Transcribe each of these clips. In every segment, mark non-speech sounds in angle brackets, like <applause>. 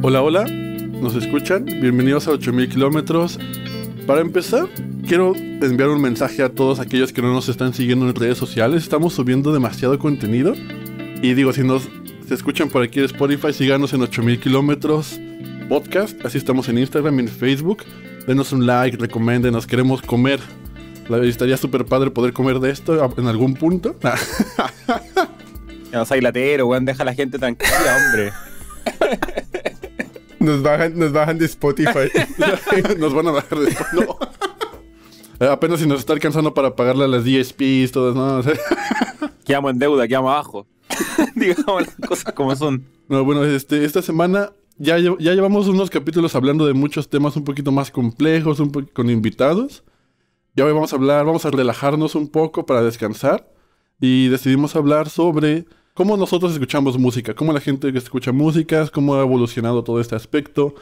Hola, hola, ¿nos escuchan? Bienvenidos a 8000 kilómetros. Para empezar, quiero enviar un mensaje a todos aquellos que no nos están siguiendo en redes sociales. Estamos subiendo demasiado contenido. Y digo, si nos escuchan por aquí de Spotify, síganos en 8000 kilómetros podcast. Así estamos en Instagram y en Facebook. Denos un like, nos queremos comer. La, estaría súper padre poder comer de esto en algún punto. <laughs> no soy latero, weón, deja a la gente tranquila, hombre. <laughs> Nos bajan, nos bajan de Spotify. <laughs> nos van a bajar de Spotify. Eh, apenas si nos está alcanzando para pagarle a las DSPs, todas, ¿no? <laughs> en deuda, quedamos abajo. <laughs> Digamos las cosas como son. bueno, este, esta semana ya, ya llevamos unos capítulos hablando de muchos temas un poquito más complejos, con invitados. Ya hoy vamos a hablar, vamos a relajarnos un poco para descansar. Y decidimos hablar sobre cómo nosotros escuchamos música, cómo la gente que escucha música, cómo ha evolucionado todo este aspecto.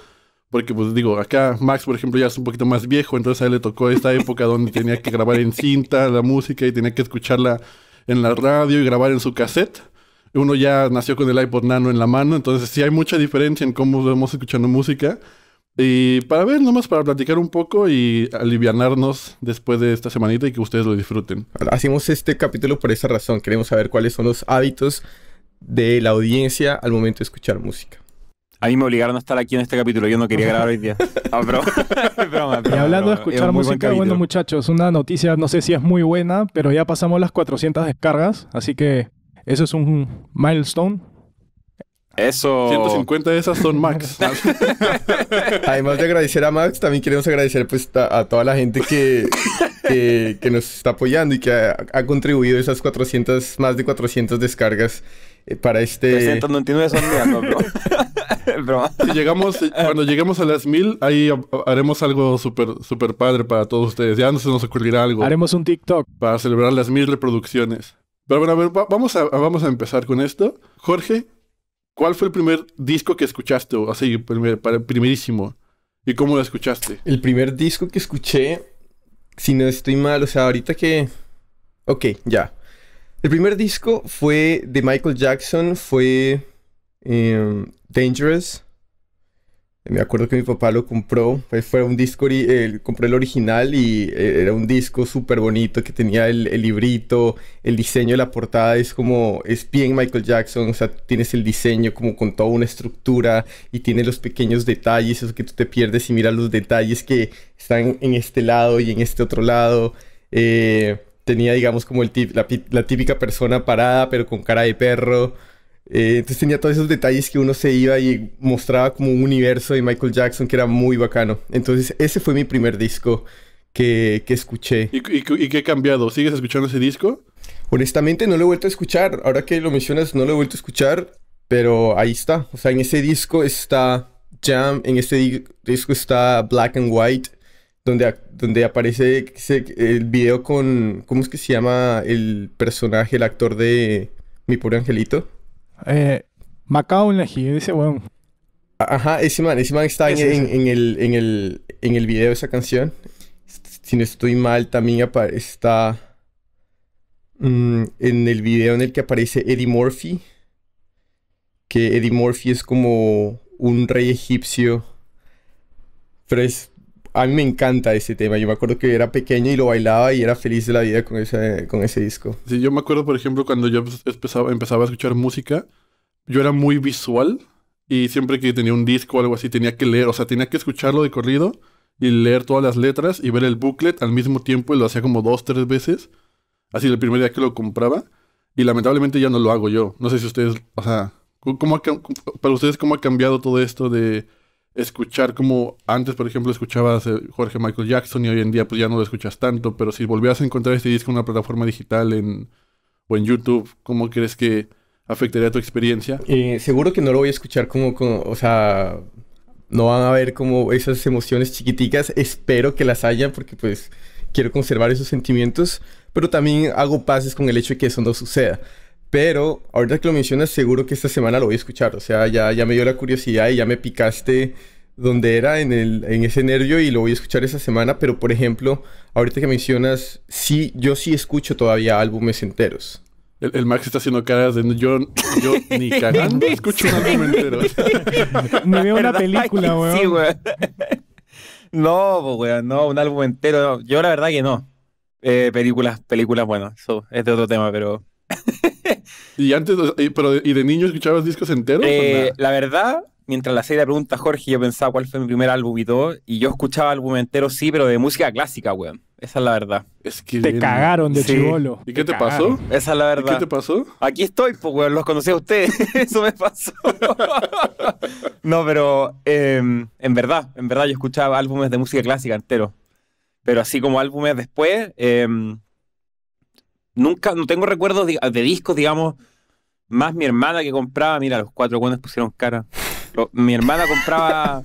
Porque, pues digo, acá Max, por ejemplo, ya es un poquito más viejo, entonces a él le tocó esta <laughs> época donde tenía que grabar en cinta la música y tenía que escucharla en la radio y grabar en su cassette. Uno ya nació con el iPod Nano en la mano, entonces sí hay mucha diferencia en cómo vamos escuchando música. Y para ver, nomás para platicar un poco y alivianarnos después de esta semanita y que ustedes lo disfruten. Hacemos este capítulo por esa razón. Queremos saber cuáles son los hábitos de la audiencia al momento de escuchar música. A mí me obligaron a estar aquí en este capítulo. Yo no quería grabar hoy día. <laughs> y hablando de escuchar música, bueno, muchachos, una noticia, no sé si es muy buena, pero ya pasamos las 400 descargas. Así que eso es un milestone eso. 150 de esas son Max. <laughs> Además de agradecer a Max, también queremos agradecer pues a, toda la gente que, que, nos está apoyando y que ha, contribuido esas 400, más de 400 descargas eh, para este... 399 son mías, <laughs> bro. llegamos, eh, cuando lleguemos a las 1000, ahí haremos algo súper super padre para todos ustedes. Ya no se nos ocurrirá algo. Haremos un TikTok. Para celebrar las 1000 reproducciones. Pero bueno, a ver, vamos, a, vamos a empezar con esto. Jorge, ¿Cuál fue el primer disco que escuchaste? O así, primer, primerísimo. ¿Y cómo lo escuchaste? El primer disco que escuché, si no estoy mal, o sea, ahorita que... Ok, ya. El primer disco fue de Michael Jackson, fue em, Dangerous. Me acuerdo que mi papá lo compró, pues fue un disco, compré compró el original y eh, era un disco súper bonito que tenía el, librito, el diseño de la portada es como, es bien Michael Jackson, o sea, tienes el diseño como con toda una estructura y tiene los pequeños detalles, eso que tú te pierdes y miras los detalles que están en este lado y en este otro lado. Eh, tenía, digamos, como el la típica persona parada pero con cara de perro. Eh, entonces tenía todos esos detalles que uno se iba y mostraba como un universo de Michael Jackson que era muy bacano. Entonces ese fue mi primer disco que, escuché. ¿Y, qué ha cambiado? ¿Sigues escuchando ese disco? Honestamente no lo he vuelto a escuchar. Ahora que lo mencionas, no lo he vuelto a escuchar, pero ahí está. O sea, en ese disco está Jam, en ese disco está Black and White, donde, donde aparece el video con, ¿cómo es que se llama el personaje, el actor de Mi pobre angelito? eh, gira ese weón. Ah, ajá, ese man, ese man está en, el, en, el, video de esa canción. Si no estoy mal, también está mm, en el video en el que aparece Eddie Murphy. Que Eddie Murphy es como un rey egipcio. Pero es a mí me encanta ese tema. Yo me acuerdo que era pequeño y lo bailaba y era feliz de la vida con ese, con ese disco. Sí, yo me acuerdo, por ejemplo, cuando yo empezaba, a escuchar música, yo era muy visual y siempre que tenía un disco o algo así tenía que leer, o sea, tenía que escucharlo de corrido y leer todas las letras y ver el booklet al mismo tiempo y lo hacía como dos, tres veces. Así el primer día que lo compraba y lamentablemente ya no lo hago yo. No sé si ustedes, o sea, para ustedes cómo ha cambiado todo esto de escuchar como antes, por ejemplo, escuchabas eh, Jorge Michael Jackson y hoy en día pues ya no lo escuchas tanto, pero si volvieras a encontrar este disco en una plataforma digital en, o en YouTube, ¿cómo crees que afectaría tu experiencia? Eh, seguro que no lo voy a escuchar como, o sea, no van a ver como esas emociones chiquiticas, espero que las haya porque pues quiero conservar esos sentimientos, pero también hago pases con el hecho de que eso no suceda. Pero ahorita que lo mencionas, seguro que esta semana lo voy a escuchar. O sea, ya, ya me dio la curiosidad y ya me picaste donde era en, el, en ese nervio y lo voy a escuchar esa semana. Pero, por ejemplo, ahorita que mencionas, sí, yo sí escucho todavía álbumes enteros. El, Max está haciendo caras de yo, yo <laughs> ni cagando escucho un álbum entero. <laughs> Me veo una película, weón. Sí, No, weón, no, un álbum entero. Yo la verdad que no. Eh, películas, películas, bueno, eso es de otro tema, pero ¿Y antes, eh, y de niño escuchabas discos enteros? Eh, la verdad, mientras la serie de pregunta Jorge, yo pensaba cuál fue mi primer álbum y todo, y yo escuchaba álbumes entero, sí, pero de música clásica, weón. Esa es la verdad. te cagaron de chivolo. ¿Y qué te, pasó? Esa es la verdad. ¿Y qué te pasó? Aquí estoy, pues, weón, los conocí a ustedes. <laughs> Eso me pasó. no, pero em, en verdad, en verdad yo escuchaba álbumes de música clásica entero. Pero así como álbumes después, em, nunca, no tengo recuerdos de discos, digamos, más mi hermana que compraba, mira, los cuatro cuándo pusieron cara. mi hermana compraba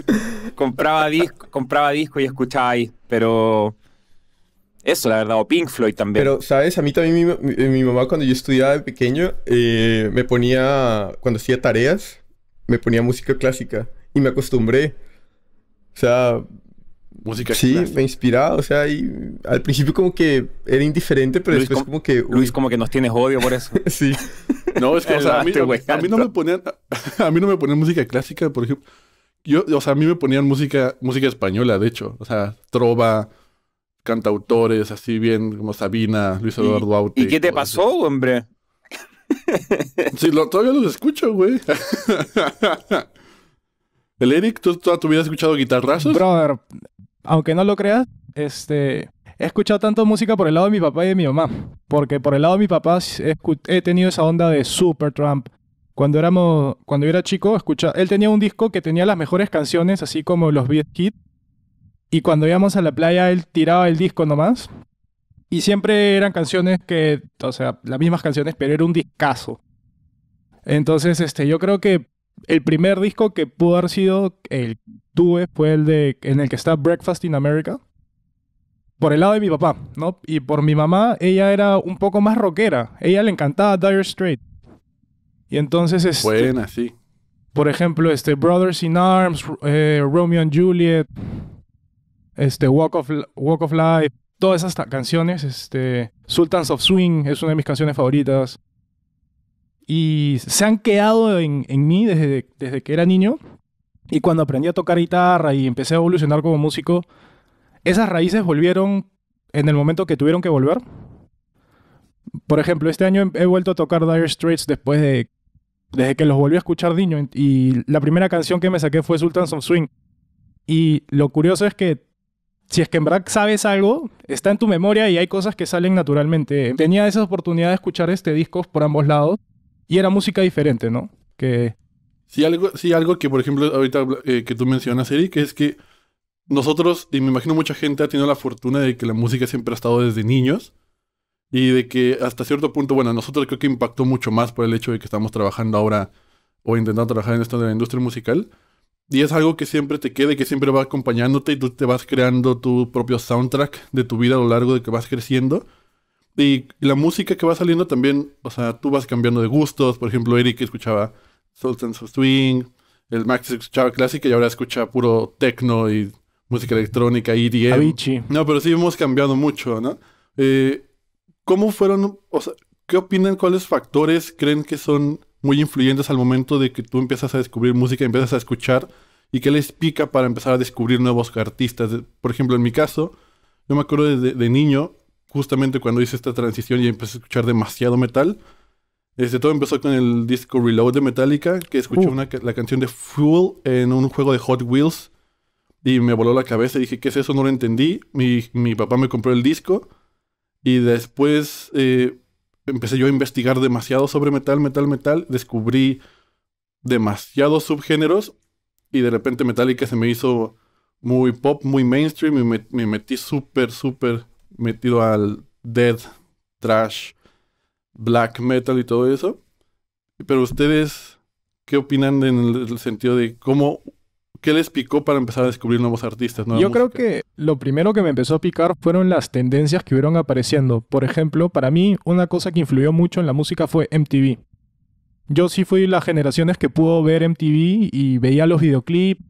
compraba disco, compraba disco y escuchaba ahí, pero eso, la verdad, o Pink Floyd también. Pero, ¿sabes? A mí también mi, mamá cuando yo estudiaba de pequeño eh, me ponía, cuando hacía tareas, me ponía música clásica y me acostumbré. O sea, música sí, me inspiraba, o sea, y al principio como que era indiferente, pero después como, que... Luis como que nos tienes odio por eso. <laughs> sí. No, es que, o sea, a mí, no me ponían, música clásica, por ejemplo. Yo, o sea, a mí me ponían música, música española, de hecho. O sea, trova, cantautores, así bien, como Sabina, Luis Eduardo Aute. ¿Y qué te pasó, hombre? Sí, todavía los escucho, güey. <laughs> El Eric, ¿tú, tú, tu vida has escuchado guitarrazos? Brother, aunque no lo creas, este, he escuchado tanto música por el lado de mi papá y de mi mamá. Porque por el lado de mi papá he, tenido esa onda de Supertramp. Cuando, éramos, cuando yo era chico, él tenía un disco que tenía las mejores canciones, así como los Beat Kids. Y cuando íbamos a la playa, él tiraba el disco nomás. Y siempre eran canciones que, o sea, las mismas canciones, pero era un discazo. Entonces, este, yo creo que el primer disco que pudo haber sido el tuve fue el de en el que está Breakfast in America, por el lado de mi papá, ¿no? Y por mi mamá, ella era un poco más rockera. Ella le encantaba Dire Straits. Y entonces... Este, Buena, sí. Por ejemplo, este Brothers in Arms, eh, Romeo and Juliet, este Walk of, Walk of Life, todas esas canciones. Este, Sultans of Swing es una de mis canciones favoritas. Y se han quedado en, mí desde, desde que era niño. Y cuando aprendí a tocar guitarra y empecé a evolucionar como músico, ¿Esas raíces volvieron en el momento que tuvieron que volver? Por ejemplo, este año he vuelto a tocar Dire Straits después de... Desde que los volví a escuchar Diño y la primera canción que me saqué fue Sultans of Swing. Y lo curioso es que si es que en verdad sabes algo, está en tu memoria y hay cosas que salen naturalmente. Tenía esa oportunidad de escuchar este disco por ambos lados y era música diferente, ¿no? Que... Sí, algo, sí, algo que, por ejemplo, ahorita eh, que tú mencionas, Eric, es que nosotros, y me imagino mucha gente ha tenido la fortuna de que la música siempre ha estado desde niños y de que hasta cierto punto, bueno, nosotros creo que impactó mucho más por el hecho de que estamos trabajando ahora o intentando trabajar en esto de la industria musical. Y es algo que siempre te queda que siempre va acompañándote y tú te vas creando tu propio soundtrack de tu vida a lo largo de que vas creciendo. Y, la música que va saliendo también, o sea, tú vas cambiando de gustos. Por ejemplo, Eric escuchaba Sultans of Swing, el Max escuchaba clásica y ahora escucha puro techno y música electrónica, EDM. Avicii. No, pero sí hemos cambiado mucho, ¿no? Eh, ¿Cómo fueron, o qué opinan, cuáles factores creen que son muy influyentes al momento de que tú empiezas a descubrir música, empiezas a escuchar y qué les pica para empezar a descubrir nuevos artistas? Por ejemplo, en mi caso, yo me acuerdo de, niño, justamente cuando hice esta transición y empecé a escuchar demasiado metal. desde todo empezó con el disco Reload de Metallica, que escuché uh. una, la canción de Fool en un juego de Hot Wheels y me voló la cabeza y dije, ¿qué es eso? No lo entendí. Mi, papá me compró el disco. Y después eh, empecé yo a investigar demasiado sobre metal, metal, metal. Descubrí demasiados subgéneros. Y de repente Metallica se me hizo muy pop, muy mainstream. Y me, me metí súper, súper metido al dead, trash, black metal y todo eso. Pero ustedes, ¿qué opinan en el sentido de cómo ¿Qué les picó para empezar a descubrir nuevos artistas? Yo creo que lo primero que me empezó a picar fueron las tendencias que hubieron apareciendo. Por ejemplo, para mí una cosa que influyó mucho en la música fue MTV. Yo sí fui de las generaciones que pudo ver MTV y veía los videoclips.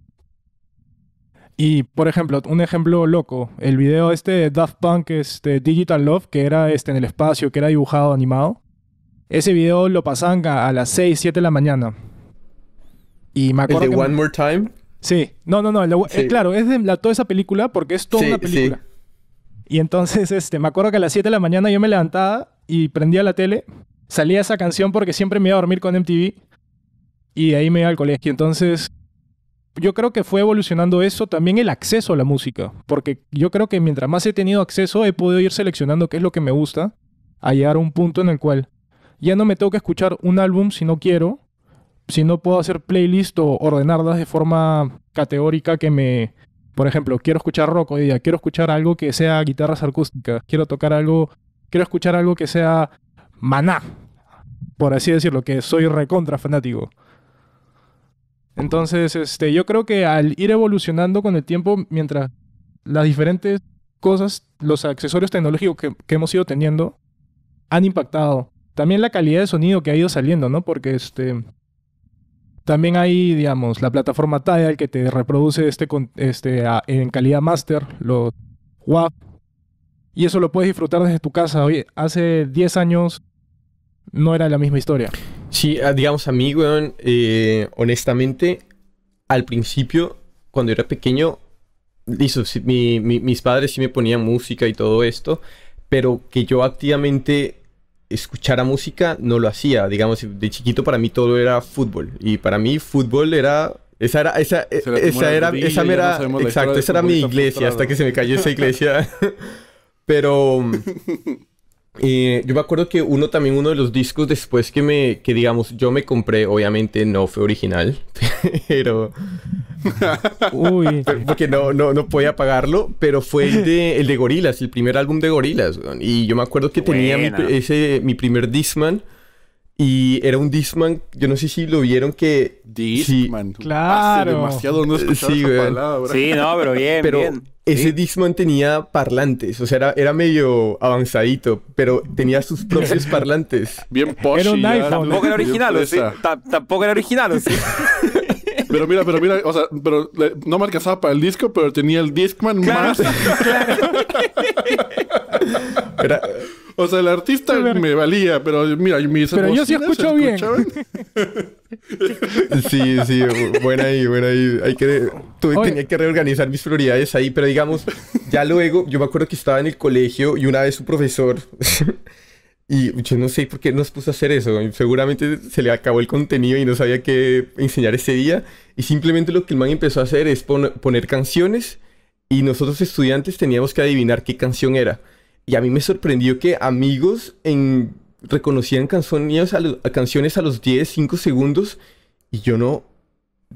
Y, por ejemplo, un ejemplo loco, el video este de Daft Punk, este, Digital Love, que era este, en el espacio, que era dibujado, animado. Ese video lo pasaban a, las 6, 7 de la mañana. Y me acuerdo... de One More Time? Sí, no, no, no. Eh, claro, es de toda esa película porque es toda una película. Y entonces, <laughs> este, me acuerdo que a las 7 de la mañana yo me levantaba y prendía la tele. Salía esa canción porque siempre me iba a dormir con MTV. Y ahí me iba al colegio. Entonces, yo creo que fue evolucionando eso, también el acceso a la música, porque yo creo que mientras más he tenido acceso he podido ir seleccionando qué es lo que me gusta, a llegar a un punto en el cual ya no me tengo que escuchar un álbum si no quiero, si no puedo hacer playlist o ordenarlas de forma categórica que me... Por ejemplo, quiero escuchar rock hoy día, quiero escuchar algo que sea guitarras acústicas, quiero tocar algo, quiero escuchar algo que sea maná, por así decirlo, que soy recontra fanático. Entonces, este, yo creo que al ir evolucionando con el tiempo, mientras las diferentes cosas, los accesorios tecnológicos que, hemos ido teniendo, han impactado. También la calidad de sonido que ha ido saliendo, ¿no? Porque este, también hay, digamos, la plataforma Tidal que te reproduce este, este en calidad master, lo WAV. Y eso lo puedes disfrutar desde tu casa. Oye, hace 10 años no era la misma historia. Sí, ah, digamos, a mí, weón, eh, honestamente, al principio, cuando era pequeño, listo, mis padres sí me ponían música y todo esto, pero que yo activamente ...escuchar a música, no lo hacía. Digamos, de chiquito para mí todo era fútbol. Y para mí fútbol era... Esa era, esa, era, esa era, exacto, esa era mi iglesia, hasta que se me cayó esa iglesia. <laughs> Pero eh, yo me acuerdo que uno también, uno de los discos después que me, que digamos, yo me compré, obviamente no fue original, <laughs> pero... Uy. <laughs> Porque no, no, no podía pagarlo, pero fue el de, el de Gorilas, el primer álbum de Gorilas. Y yo me acuerdo que tenía mi, ese, mi primer disman y era un Discman, yo no sé si lo vieron que... Discman. claro. demasiado no eh, sí, esa palabra. sí, no, pero bien, pero Ese Discman tenía parlantes, o sea, era, era, medio avanzadito, pero tenía sus propios <laughs> parlantes. Bien posh. Era un iPhone. Tampoco era original, o sí. Tampoco era original, sí. Pero mira, pero mira, o sea, pero no me alcanzaba para el disco, pero tenía el Discman más. <laughs> <laughs> <laughs> o sea, el artista me valía, pero mira, Pero yo sí escucho bien. sí, sí, buena ahí, buena ahí. tuve, tenía que reorganizar mis prioridades ahí, pero digamos, ya luego, yo me acuerdo que estaba en el colegio y una vez su profesor, <laughs> y yo no sé por qué nos puso a hacer eso, seguramente se le acabó el contenido y no sabía qué enseñar ese día, y simplemente lo que el man empezó a hacer es poner canciones y nosotros estudiantes teníamos que adivinar qué canción era. Y a mí me sorprendió que amigos en, reconocían canciones a, canciones a los 10, 5 segundos y yo no,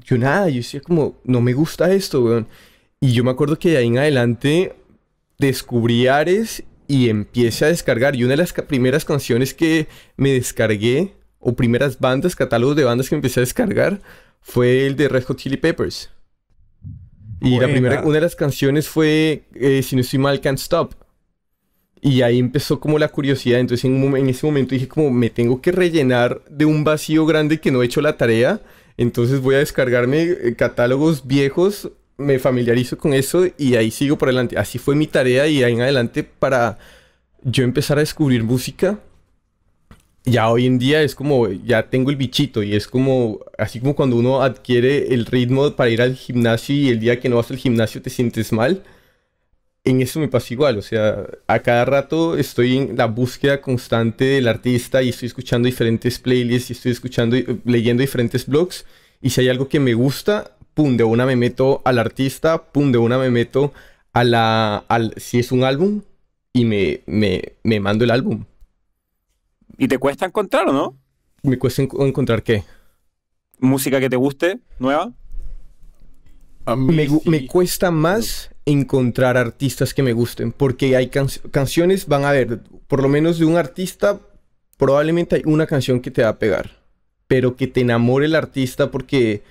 yo nada, yo decía como, no me gusta esto, weón. Y yo me acuerdo que de ahí en adelante descubrí Ares y empecé a descargar. Y una de las primeras canciones que me descargué, o primeras bandas, catálogos de bandas que empecé a descargar, fue el de Red Hot Chili Peppers. Y la primera, una de las canciones fue, eh, si no estoy mal, Can't Stop. Y ahí empezó como la curiosidad. Entonces en, ese momento dije como me tengo que rellenar de un vacío grande que no he hecho la tarea. Entonces voy a descargarme eh, catálogos viejos, me familiarizo con eso y ahí sigo por adelante. Así fue mi tarea y ahí en adelante para yo empezar a descubrir música. Ya hoy en día es como, ya tengo el bichito y es como, así como cuando uno adquiere el ritmo para ir al gimnasio y el día que no vas al gimnasio te sientes mal en eso me pasa igual, o sea, a cada rato estoy en la búsqueda constante del artista y estoy escuchando diferentes playlists y estoy escuchando y eh, leyendo diferentes blogs y si hay algo que me gusta, pum, de una me meto al artista, pum, de una me meto a la, al, si es un álbum y me, me, me mando el álbum. ¿Y te cuesta encontrar no? ¿Me cuesta encontrar qué? ¿Música que te guste, nueva? me, me cuesta más encontrar artistas que me gusten, porque hay canciones, van a haber... por lo menos de un artista, probablemente hay una canción que te va a pegar, pero que te enamore el artista porque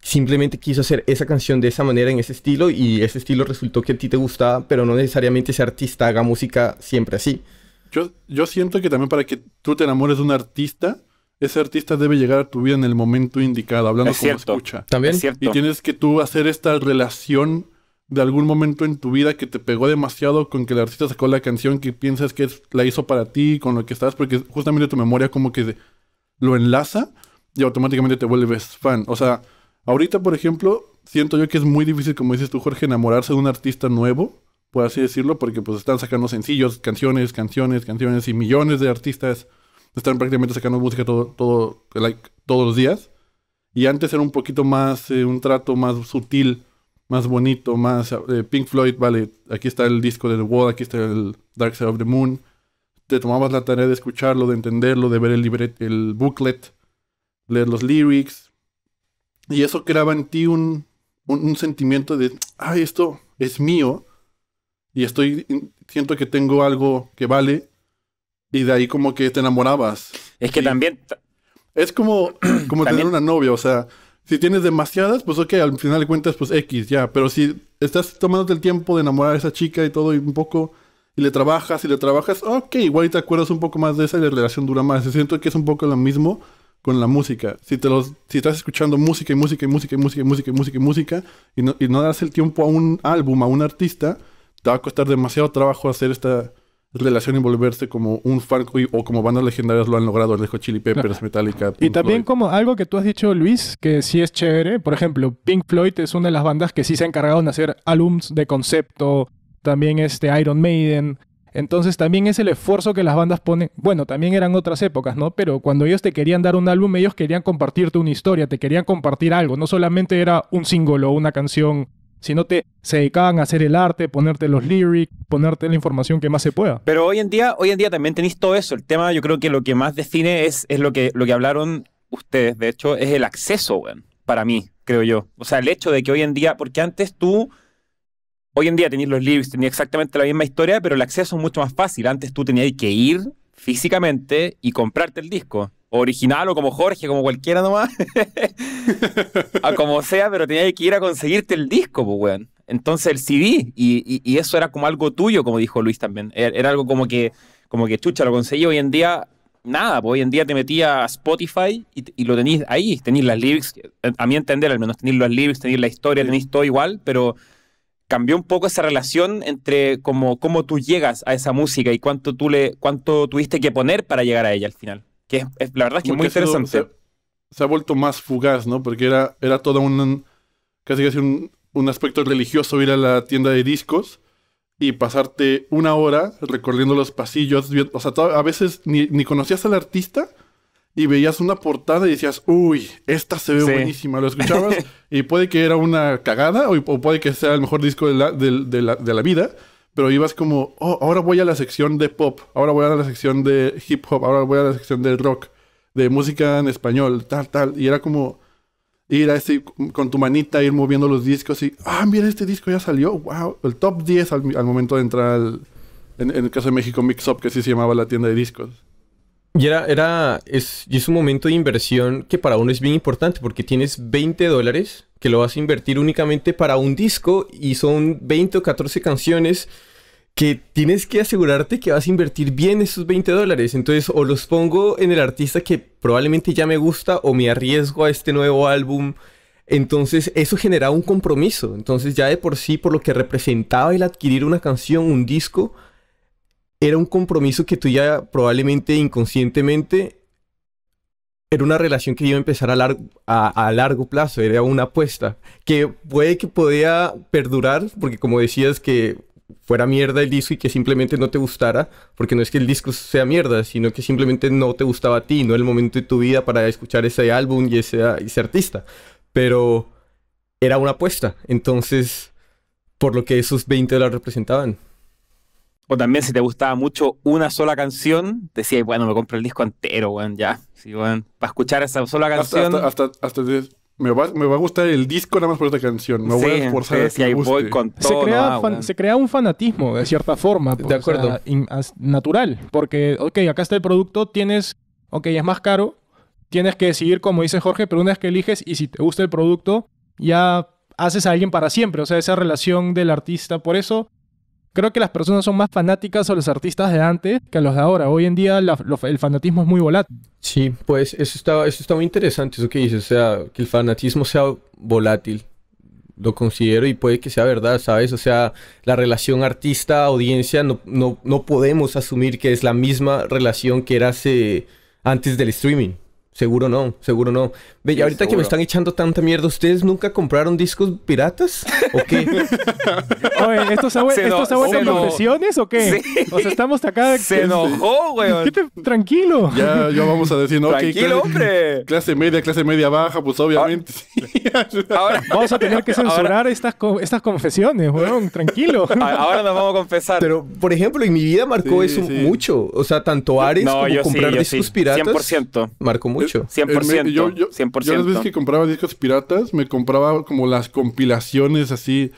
simplemente quiso hacer esa canción de esa manera, en ese estilo, y ese estilo resultó que a ti te gustaba, pero no necesariamente ese artista haga música siempre así. Yo, yo siento que también para que tú te enamores de un artista, ese artista debe llegar a tu vida en el momento indicado, hablando como cierto. escucha. También. y tienes que tú hacer esta relación de algún momento en tu vida que te pegó demasiado con que el artista sacó la canción que piensas que la hizo para ti, con lo que estás, porque justamente tu memoria como que lo enlaza y automáticamente te vuelves fan. O sea, ahorita, por ejemplo, siento yo que es muy difícil, como dices tú, Jorge, enamorarse de un artista nuevo, por así decirlo, porque pues están sacando sencillos, canciones, canciones, canciones y millones de artistas están prácticamente sacando música todo, todo, like, todos los días. Y antes era un poquito más, eh, un trato más sutil más bonito, más eh, Pink Floyd, vale, aquí está el disco de The Wall, aquí está el Dark Side of the Moon. Te tomabas la tarea de escucharlo, de entenderlo, de ver el, libret el booklet, leer los lyrics. Y eso creaba en ti un, sentimiento de, ay, esto es mío. Y estoy, siento que tengo algo que vale. Y de ahí como que te enamorabas. Es que también... Es como, como tener una novia, o sea, si tienes demasiadas, pues ok, al final de cuentas, pues X, ya. Pero si estás tomándote el tiempo de enamorar a esa chica y todo, y un poco, y le trabajas, y le trabajas, ok, igual y te acuerdas un poco más de esa y la relación dura más. siento que es un poco lo mismo con la música. Si te los, si estás escuchando música y música y música y música y música y música y música, y no, y no das el tiempo a un álbum, a un artista, te va a costar demasiado trabajo hacer esta relación y volverse como un fan o como bandas legendarias lo han logrado, el dejo Chili Peppers, Metallica. y también como algo que tú has dicho, Luis, que sí es chévere, por ejemplo, Pink Floyd es una de las bandas que sí se ha encargado de hacer álbums de concepto, también este Iron Maiden. Entonces también es el esfuerzo que las bandas ponen. Bueno, también eran otras épocas, ¿no? Pero cuando ellos te querían dar un álbum, ellos querían compartirte una historia, te querían compartir algo. No solamente era un single o una canción si no te se dedicaban a hacer el arte, ponerte los lyrics, ponerte la información que más se pueda. Pero hoy en día, hoy en día también tenéis todo eso. El tema, yo creo que lo que más define es, es lo, que, lo que hablaron ustedes, de hecho, es el acceso, para mí, creo yo. O sea, el hecho de que hoy en día, porque antes tú hoy en día tenéis los lyrics, tenéis exactamente la misma historia, pero el acceso es mucho más fácil. Antes tú tenías que ir físicamente y comprarte el disco original o como Jorge, como cualquiera nomás, <laughs> a como sea, pero tenías que ir a conseguirte el disco, pues, weón. Entonces el CD, y, eso era como algo tuyo, como dijo Luis también. Er, era, algo como que, como que chucha, lo conseguí hoy en día. Nada, pues hoy en día te metías a Spotify y, lo tenéis ahí, tenéis las lyrics, eh, a mi entender al menos, tenéis las lyrics, tenéis la historia, tenéis todo igual, pero cambió un poco esa relación entre como cómo tú llegas a esa música y cuánto tú le cuánto tuviste que poner para llegar a ella al final. Que la verdad es que es muy interesante. Se, ha vuelto más fugaz, ¿no? Porque era, era todo un. casi un, un aspecto religioso ir a la tienda de discos y pasarte una hora recorriendo los pasillos. O sea, a veces ni, ni, conocías al artista y veías una portada y decías, uy, esta se ve buenísima. Lo escuchabas <laughs> y puede que era una cagada o, puede que sea el mejor disco de la, de la vida pero ibas como, oh, ahora voy a la sección de pop, ahora voy a la sección de hip hop, ahora voy a la sección del rock, de música en español, tal, tal. Y era como ir a este, con tu manita, ir moviendo los discos y, ah, mira, este disco ya salió, wow, el top 10 al, momento de entrar al, en, el caso de México Mix Up, que así se llamaba la tienda de discos. Y era, es, es un momento de inversión que para uno es bien importante porque tienes 20 dólares que lo vas a invertir únicamente para un disco y son 20 o 14 canciones que tienes que asegurarte que vas a invertir bien esos 20 dólares. Entonces, o los pongo en el artista que probablemente ya me gusta o me arriesgo a este nuevo álbum. Entonces, eso genera un compromiso. Entonces, ya de por sí, por lo que representaba el adquirir una canción, un disco, era un compromiso que tú ya probablemente inconscientemente era una relación que iba a empezar a, a, largo plazo, era una apuesta que puede que podía perdurar, porque como decías que fuera mierda el disco y que simplemente no te gustara, porque no es que el disco sea mierda, sino que simplemente no te gustaba a ti, no el momento de tu vida para escuchar ese álbum y ese, ese artista, pero era una apuesta, entonces por lo que esos 20 dólares representaban. O también si te gustaba mucho una sola canción, decías, bueno, me compro el disco entero, weón, ya. Sí, weón, para escuchar esa sola canción. Hasta, me, va, a gustar el disco nada más por esta canción. Me voy a esforzar se, crea un fanatismo, de cierta forma. de pues, acuerdo. natural. Porque, ok, acá está el producto, tienes... Ok, es más caro. Tienes que decidir, como dice Jorge, pero una vez que eliges y si te gusta el producto, ya haces a alguien para siempre. O sea, esa relación del artista. Por eso Creo que las personas son más fanáticas a los artistas de antes que a los de ahora. Hoy en día el fanatismo es muy volátil. Sí, pues eso está, eso está muy interesante, eso que dices, o sea, que el fanatismo sea volátil. Lo considero y puede que sea verdad, ¿sabes? O sea, la relación artista-audiencia no, no, no podemos asumir que es la misma relación que era hace, antes del streaming. Seguro no, seguro no. Ve, ahorita que me están echando tanta mierda, ¿ustedes nunca compraron discos piratas? ¿O qué? <laughs> Oye, ¿esto se ha, confesiones o qué? Sí. O sea, estamos acá. Se que... enojó, güey. Tranquilo. Ya, ya vamos a decir, no, Tranquilo, hombre. Clase media, clase media baja, pues obviamente. <laughs> Ahora, vamos a tener que censurar estas, estas confesiones, güey. Tranquilo. <laughs> Ahora nos vamos a confesar. Pero, por ejemplo, en mi vida marcó eso mucho. O sea, tanto Ares como comprar discos piratas. 100%. Marcó mucho mucho. 100%. yo, yo, yo las veces que compraba discos piratas, me compraba como las compilaciones así.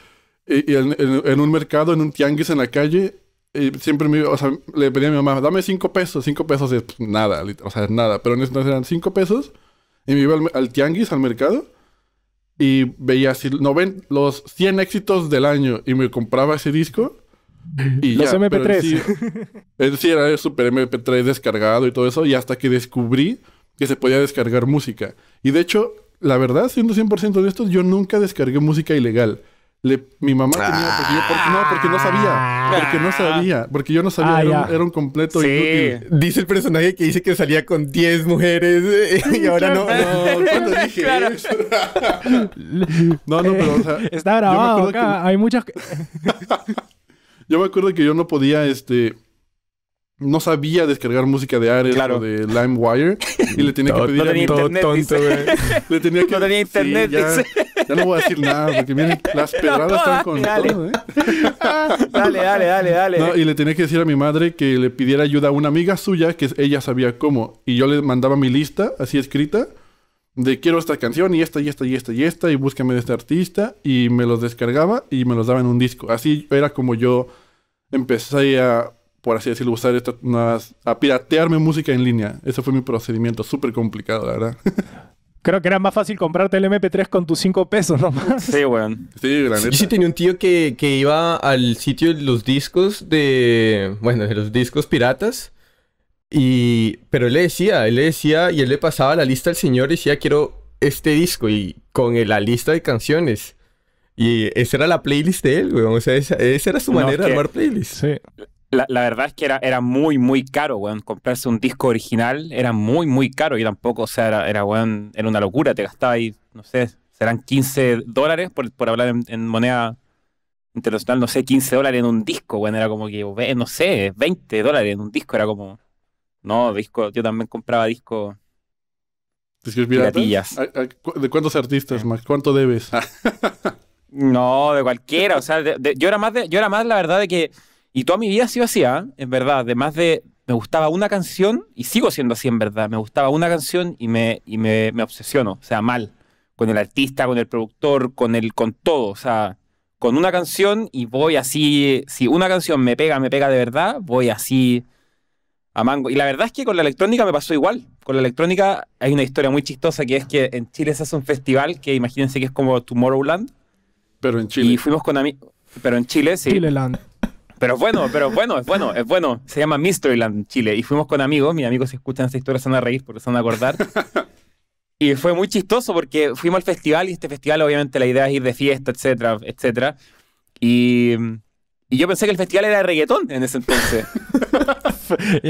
en, un mercado, en un tianguis en la calle, y siempre me, o sea, le pedía a mi mamá, dame cinco pesos. Cinco pesos es pues, nada, o sea, nada. Pero en ese eran cinco pesos. Y me iba al, tianguis, al mercado y veía así ven los 100 éxitos del año y me compraba ese disco. Y los MP3. Sí, sí, era el super MP3 descargado y todo eso. Y hasta que descubrí que se podía descargar música. Y de hecho, la verdad, siendo 100% de estos, yo nunca descargué música ilegal. mi mamá tenía... Porque no, porque no sabía. Porque no sabía. Ah. Porque yo no sabía. Ah, era, un, completo sí. Dice el personaje que dice que salía con 10 mujeres eh, <laughs> y ahora no. No, <laughs> dije <laughs> no, no, pero o sea... Está grabado Hay muchas... yo me acuerdo que yo no podía, este no sabía descargar música de Ares o de LimeWire y le tenía que <laughs> pedir a internet, tonto, Le tenía <laughs> que No tenía internet, Ya, no voy a decir nada porque miren, las pedradas están con dale. todo, ¿eh? <laughs> dale, dale, dale, dale. y le tenía que decir a mi madre que le pidiera ayuda a una amiga suya que ella sabía cómo y yo le mandaba mi lista así escrita de quiero esta canción y esta y esta y esta y esta y búscame de este artista y me los descargaba y me los daba en un disco. Así era como yo empecé a por así decirlo, usar estas a piratearme música en línea. Ese fue mi procedimiento, súper complicado, la verdad. <laughs> Creo que era más fácil comprarte el MP3 con tus 5 pesos nomás. Sí, weón. Sí, la Yo sí tenía un tío que, iba al sitio de los discos de. Bueno, de los discos piratas. Y. Pero él le decía, él le decía, y él le pasaba la lista al señor y decía, quiero este disco. Y con la lista de canciones. Y esa era la playlist de él, weón. O sea, esa, era su manera de armar playlists. Sí la, verdad es que era, era muy, muy caro, weón. Comprarse un disco original era muy, muy caro y tampoco, o sea, era, weón, era una locura. Te gastaba ahí, no sé, serán 15 dólares por, hablar en, moneda internacional, no sé, 15 dólares en un disco, weón. Era como que, no sé, 20 dólares en un disco. Era como, no, disco, yo también compraba disco. ¿De cuántos artistas, más, ¿Cuánto debes? <laughs> no, de cualquiera. O sea, yo, era más de, yo era más, la verdad, de que y toda mi vida ha sido así, ¿eh? en verdad. Además de, me gustaba una canción, y sigo siendo así en verdad, me gustaba una canción y me, y me, obsesiono, o sea, mal. Con el artista, con el productor, con, el, con todo, o sea, con una canción y voy así, si una canción me pega, me pega de verdad, voy así a mango. Y la verdad es que con la electrónica me pasó igual. Con la electrónica hay una historia muy chistosa que es que en Chile se hace un festival que imagínense que es como Tomorrowland. Pero en Chile. Y fuimos con amigos. Pero en Chile, sí. Chileland. Pero bueno, pero bueno, es bueno, es bueno. Se llama Mysteryland Chile y fuimos con amigos. Mis amigos si escuchan esta historia se van a reír porque se van a acordar. <laughs> Y fue muy chistoso porque fuimos al festival y este festival obviamente la idea es ir de fiesta, etcétera, etcétera. Y, yo pensé que el festival era de reggaetón en ese entonces. <laughs>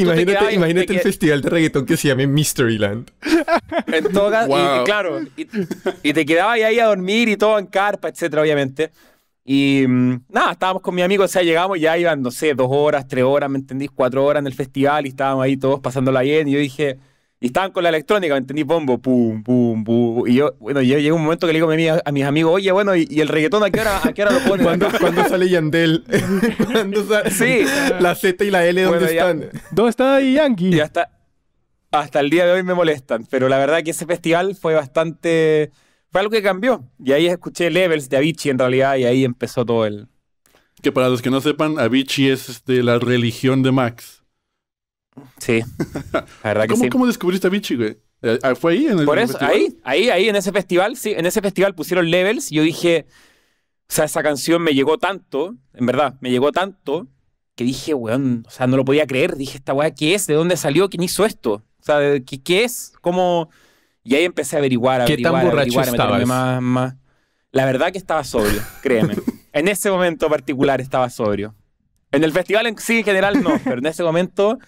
imagínate, imagínate el festival de reggaetón que se llame Mysteryland. En y, claro, y, y te quedabas ahí a dormir y todo en carpa, etcétera, obviamente. Y mm, nada, estábamos con mi amigo, o sea, llegamos, ya iban, no sé, dos horas, tres horas, ¿me entendís? Cuatro horas en el festival y estábamos ahí todos pasándola bien. Y yo dije, y estaban con la electrónica, ¿me entendís? Bombo, pum, pum, pum. Y yo, bueno, yo un momento que le digo a, mis amigos, oye, bueno, ¿y, y el reggaetón a qué hora, a qué hora lo ponen? ¿Cuándo, ¿Cuándo, sale Yandel? <laughs> ¿Cuándo sí. La Z y la L, ¿dónde están? ¿Dónde está Yankee? Ya está hasta el día de hoy me molestan, pero la verdad que ese festival fue bastante fue algo que cambió. Y ahí escuché Levels de Avicii en realidad y ahí empezó todo el... Que para los que no sepan, Avicii es de este, la religión de Max. Sí. <laughs> La verdad que sí. ¿Cómo descubriste Avicii, güey? Eh, ah, ¿Fue ahí? En el, Por ahí, ahí, ahí, en ese festival, sí, en ese festival pusieron Levels y yo dije, o sea, esa canción me llegó tanto, en verdad, me llegó tanto que dije, weón, o sea, no lo podía creer. Dije, esta weá, ¿qué es? ¿De dónde salió? ¿Quién hizo esto? O sea, qué es? ¿Cómo...? Y ahí empecé a averiguar, a ¿Qué averiguar, a borracho me La verdad que estaba sobrio, créeme. <laughs> en ese momento particular estaba sobrio. En el festival en sí, general no, pero en ese momento,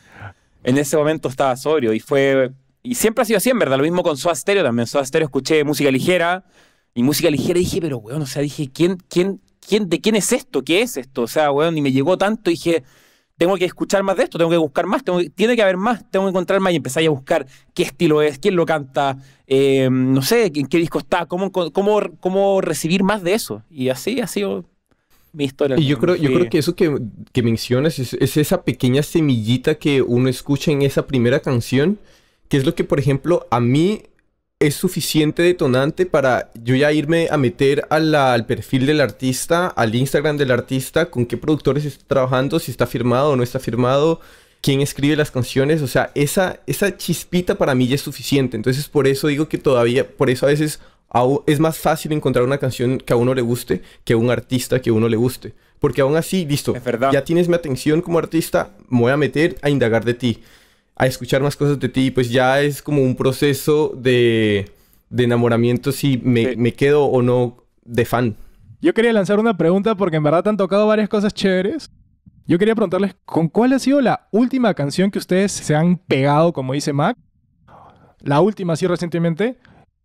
en ese momento estaba sobrio y fue... Y siempre ha sido así, en verdad. Lo mismo con Soda Stereo también. Soda Stereo escuché música ligera y música ligera dije, pero weón, o sea, dije, ¿quién, quién, quién, ¿de quién es esto? ¿Qué es esto? O sea, weón, ni me llegó tanto y dije, tengo que escuchar más de esto, tengo que buscar más, tiene que haber más, tengo que encontrar más y empezar a buscar qué estilo es, quién lo canta, em, no sé, en qué disco está, cómo, cómo, cómo recibir más de eso. Y así ha sido mi historia. Y yo creo, yo creo que eso que, mencionas es, esa pequeña semillita que uno escucha en esa primera canción, que es lo que, por ejemplo, a mí es suficiente detonante para yo ya irme a meter al perfil del artista, al Instagram del artista, con qué productores está trabajando, si está firmado o no está firmado, quién escribe las canciones, o sea, esa, esa chispita para mí ya es suficiente. Entonces por eso digo que todavía, por eso a veces es más fácil encontrar una canción que a uno le guste que un artista que a uno le guste. Porque aún así, listo, ya tienes mi atención como artista, me voy a meter a indagar de ti a escuchar más cosas de ti, pues ya es como un proceso de, de enamoramiento si me, quedo o no de fan. Yo quería lanzar una pregunta porque en verdad te han tocado varias cosas chéveres. Yo quería preguntarles, ¿con cuál ha sido la última canción que ustedes se han pegado, como dice Mac? La última, así recientemente.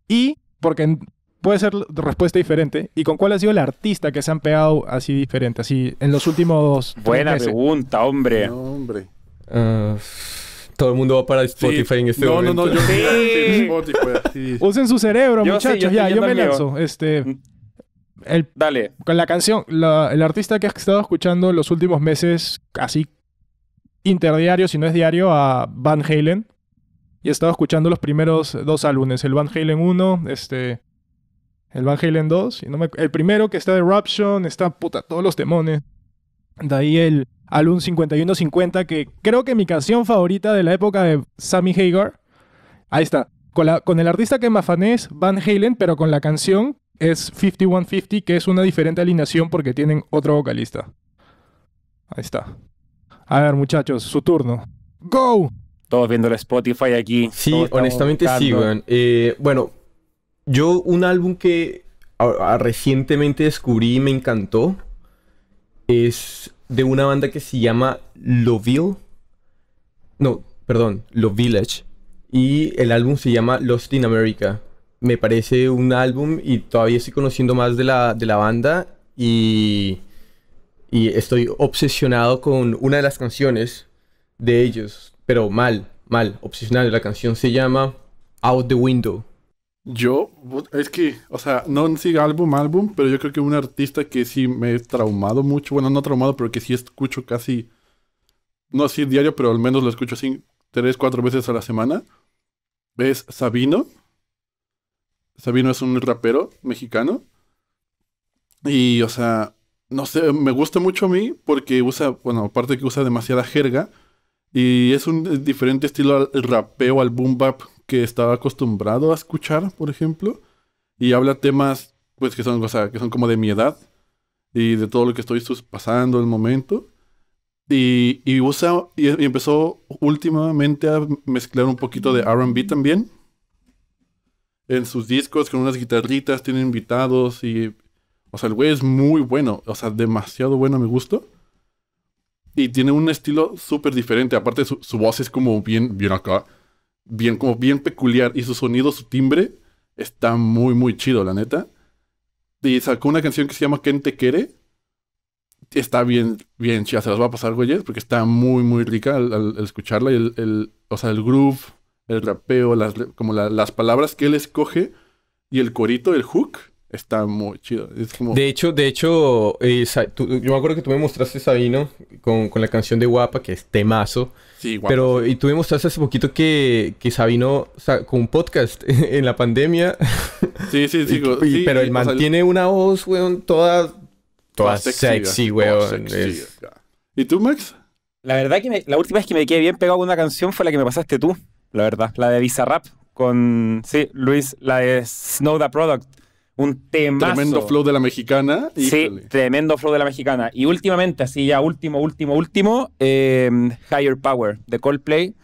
Y, porque puede ser respuesta diferente, ¿y con cuál ha sido el artista que se han pegado así diferente, así en los últimos... Buena pregunta, hombre. hombre. Ah, todo el mundo va para Spotify en este momento. No, no, no, yo sí. Spotify, sí. Usen su cerebro, muchachos. ya, yo me lanzo. Este. El, Dale. Con la canción, el artista que has estado escuchando los últimos meses, casi interdiario, si no es diario, a Van Halen. Y he estado escuchando los primeros dos álbumes, el Van Halen 1, este, el Van Halen 2, el primero que está de Eruption, está puta, todos los demones. De ahí el, álbum 5150, que creo que mi canción favorita de la época de Sammy Hagar. Ahí está. Con, el artista que me afané es Van Halen, pero con la canción es 5150, que es una diferente alineación porque tienen otro vocalista. Ahí está. A ver, muchachos, su turno. ¡Go! Todos viendo la Spotify aquí. Sí, honestamente sí, eh, bueno, yo un álbum que recientemente descubrí y me encantó es de una banda que se llama Loville. No, perdón, lo Village. Y el álbum se llama Lost in America. Me parece un álbum y todavía estoy conociendo más de la, de la banda. Y, y estoy obsesionado con una de las canciones de ellos. Pero mal, mal, obsesionado. La canción se llama Out the Window. Yo, es que, o sea, no siga álbum álbum, pero yo creo que un artista que sí me he traumado mucho, bueno, no traumado, pero que sí escucho casi, no así diario, pero al menos lo escucho así tres, cuatro veces a la semana, es Sabino. Sabino es un rapero mexicano. Y, o sea, no sé, me gusta mucho a mí porque usa, bueno, aparte que usa demasiada jerga, y es un diferente estilo al rapeo, al boom bap que estaba acostumbrado a escuchar, por ejemplo, y habla temas pues que son, o que son como de mi edad y de todo lo que estoy pasando el momento. Y, y usa y, empezó últimamente a mezclar un poquito de R&B también en sus discos con unas guitarritas, tiene invitados y o sea, el güey es muy bueno, o sea, demasiado bueno me gustó. Y tiene un estilo súper diferente. Aparte, su, voz es como bien, bien acá bien, como bien peculiar. Y su sonido, su timbre, está muy, muy chido, la neta. Y sacó una canción que se llama Ken te quiere. Está bien, bien chida. Se las va a pasar, güeyes, porque está muy, muy rica al, escucharla. el, el, o sea, el groove, el rapeo, las, como las palabras que él escoge y el corito, el hook está muy chido. De hecho, de hecho, eh, yo me acuerdo que tú me mostraste Sabino con, con la canción de Guapa, que es temazo. Pero, y tú hace poquito que, Sabino con un podcast <laughs> en la pandemia. Sí, sí, sí. pero él una voz, weón, toda, sexy, weón. ¿Y tú, Max? La verdad que la última vez que me quedé bien pegado con una canción fue la que me pasaste tú, la verdad. La de Visa Rap con, sí, Luis, la de Snow the Product un tema. Tremendo flow de la mexicana. Sí, tremendo flow de la mexicana. Y últimamente, así ya último, último, último, em, Higher Power de Coldplay,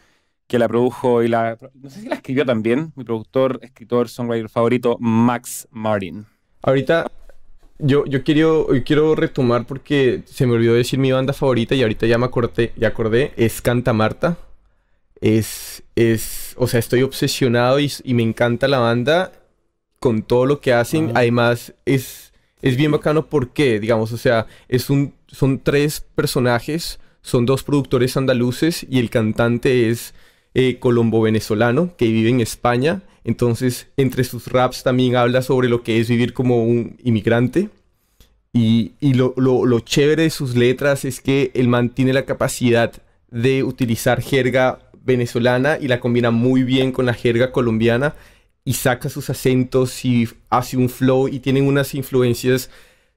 que la produjo y la... No sé si la escribió también, mi productor, escritor, songwriter favorito, Max Martin. Ahorita yo, yo quiero, quiero retomar porque se me olvidó decir mi banda favorita y ahorita ya me acordé, ya acordé es Canta Marta. Es, es, o sea, estoy obsesionado y me encanta la banda con todo lo que hacen. Además, es, es bien bacano porque, digamos, o sea, es un, son tres personajes, son dos productores andaluces y el cantante es eh, colombo-venezolano que vive en España. Entonces, entre sus raps también habla sobre lo que es vivir como un inmigrante. Y, lo, lo, lo, chévere de sus letras es que él mantiene la capacidad de utilizar jerga venezolana y la combina muy bien con la jerga colombiana y saca sus acentos y hace un flow y tienen unas influencias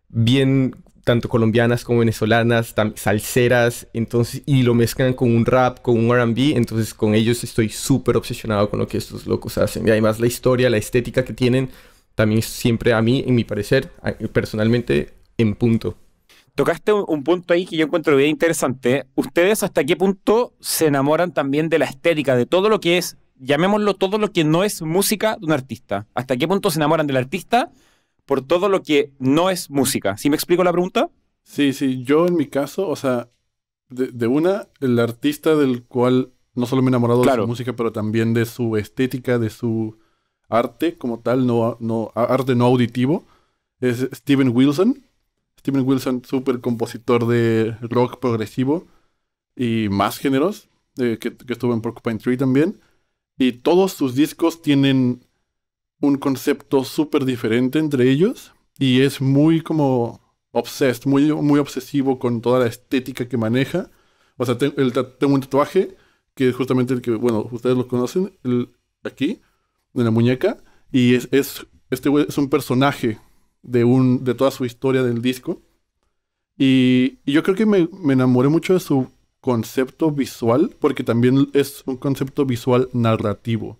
bien tanto colombianas como venezolanas, salseras, entonces, y lo mezclan con un rap, con un RB, entonces con ellos estoy súper obsesionado con lo que estos locos hacen. Y además la historia, la estética que tienen, también siempre a mí, en mi parecer, personalmente, en punto. Tocaste un punto ahí que yo encuentro bien interesante. ¿Ustedes hasta qué punto se enamoran también de la estética, de todo lo que es llamémoslo todo lo que no es música de un artista. ¿Hasta qué punto se enamoran del artista por todo lo que no es música? ¿Sí me explico la pregunta? Sí, sí, yo en mi caso, o sea, de, una, el artista del cual no solo me he enamorado de su música, pero también de su estética, de su arte como tal, no, no arte no auditivo, es Steven Wilson. Steven Wilson, súper compositor de rock progresivo y más géneros, eh, que, que, estuvo en Porcupine Tree también. Y todos sus discos tienen un concepto súper diferente entre ellos. Y es muy como obsessed, muy, muy obsesivo con toda la estética que maneja. O sea, tengo, un tatuaje que es justamente el que, bueno, ustedes lo conocen, el, aquí, de la muñeca. Y es, es este es un personaje de, un, de toda su historia del disco. Y, yo creo que me, me, enamoré mucho de su concepto visual, porque también es un concepto visual narrativo.